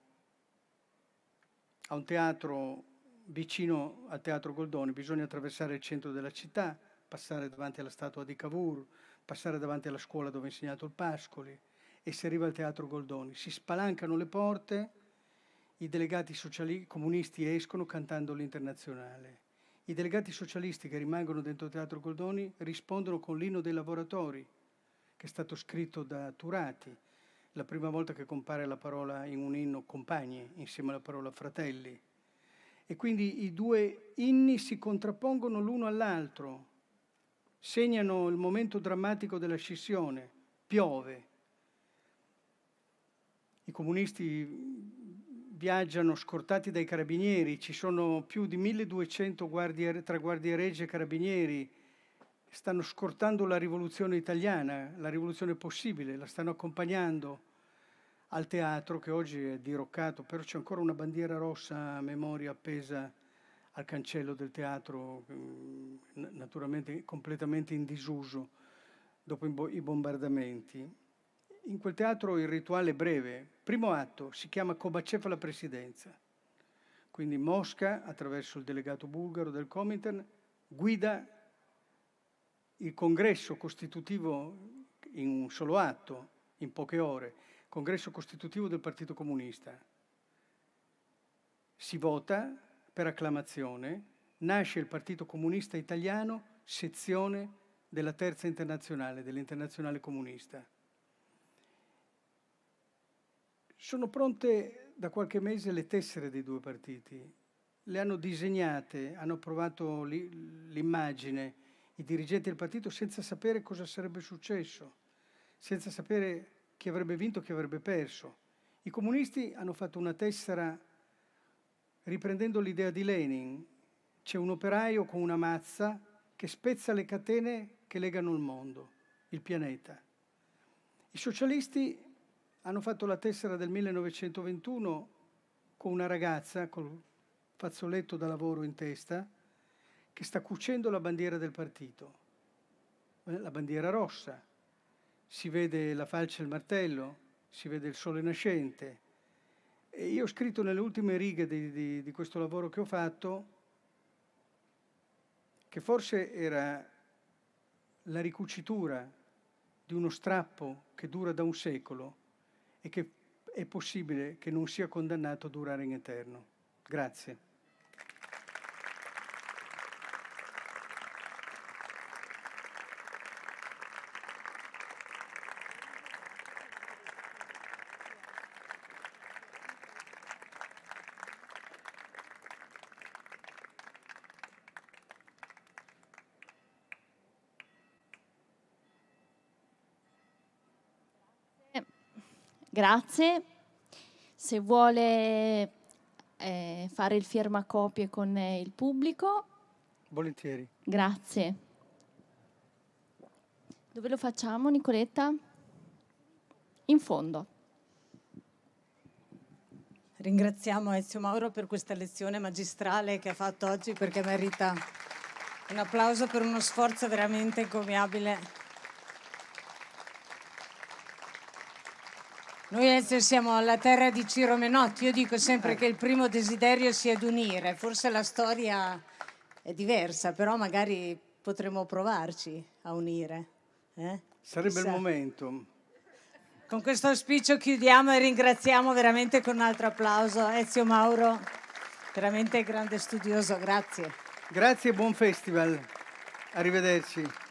a un teatro vicino al Teatro Goldoni. Bisogna attraversare il centro della città, passare davanti alla statua di Cavour, passare davanti alla scuola dove ha insegnato il Pascoli e si arriva al Teatro Goldoni. Si spalancano le porte i delegati sociali- comunisti escono cantando l'internazionale. I delegati socialisti che rimangono dentro Teatro Goldoni rispondono con l'inno dei lavoratori, che è stato scritto da Turati, la prima volta che compare la parola in un inno compagni insieme alla parola fratelli. E quindi i due inni si contrappongono l'uno all'altro, segnano il momento drammatico della scissione, piove. I comunisti viaggiano scortati dai carabinieri, ci sono più di 1200 guardie, tra guardie regge e carabinieri, stanno scortando la rivoluzione italiana, la rivoluzione possibile, la stanno accompagnando al teatro che oggi è diroccato, però c'è ancora una bandiera rossa a memoria appesa al cancello del teatro, mm, naturalmente completamente in disuso dopo i bombardamenti. In quel teatro il rituale è breve, Primo atto si chiama Kobachev alla presidenza, quindi Mosca, attraverso il delegato bulgaro del Comintern, guida il congresso costitutivo in un solo atto, in poche ore, congresso costitutivo del Partito Comunista. Si vota per acclamazione, nasce il Partito Comunista Italiano, sezione della Terza Internazionale, dell'Internazionale Comunista. Sono pronte da qualche mese le tessere dei due partiti, le hanno disegnate, hanno provato l'immagine, i dirigenti del partito senza sapere cosa sarebbe successo, senza sapere chi avrebbe vinto, e chi avrebbe perso. I comunisti hanno fatto una tessera riprendendo l'idea di Lenin. C'è un operaio con una mazza che spezza le catene che legano il mondo, il pianeta. I socialisti hanno fatto la tessera del 1921 con una ragazza col fazzoletto da lavoro in testa che sta cucendo la bandiera del partito, eh, la bandiera rossa. Si vede la falce e il martello, si vede il sole nascente. E io ho scritto nelle ultime righe di, di, di questo lavoro che ho fatto che forse era la ricucitura di uno strappo che dura da un secolo e che è possibile che non sia condannato a durare in eterno. Grazie. Grazie. Se vuole eh, fare il firmacopie con eh, il pubblico. Volentieri. Grazie. Dove lo facciamo, Nicoletta? In fondo. Ringraziamo Ezio Mauro per questa lezione magistrale che ha fatto oggi perché merita un applauso per uno sforzo veramente encomiabile Noi adesso siamo alla terra di Ciro Menotti, io dico sempre ecco. che il primo desiderio sia di unire, forse la storia è diversa, però magari potremmo provarci a unire. Eh? Sarebbe Chissà. il momento. Con questo auspicio chiudiamo e ringraziamo veramente con un altro applauso Ezio Mauro, veramente grande studioso, grazie. Grazie e buon festival. Arrivederci.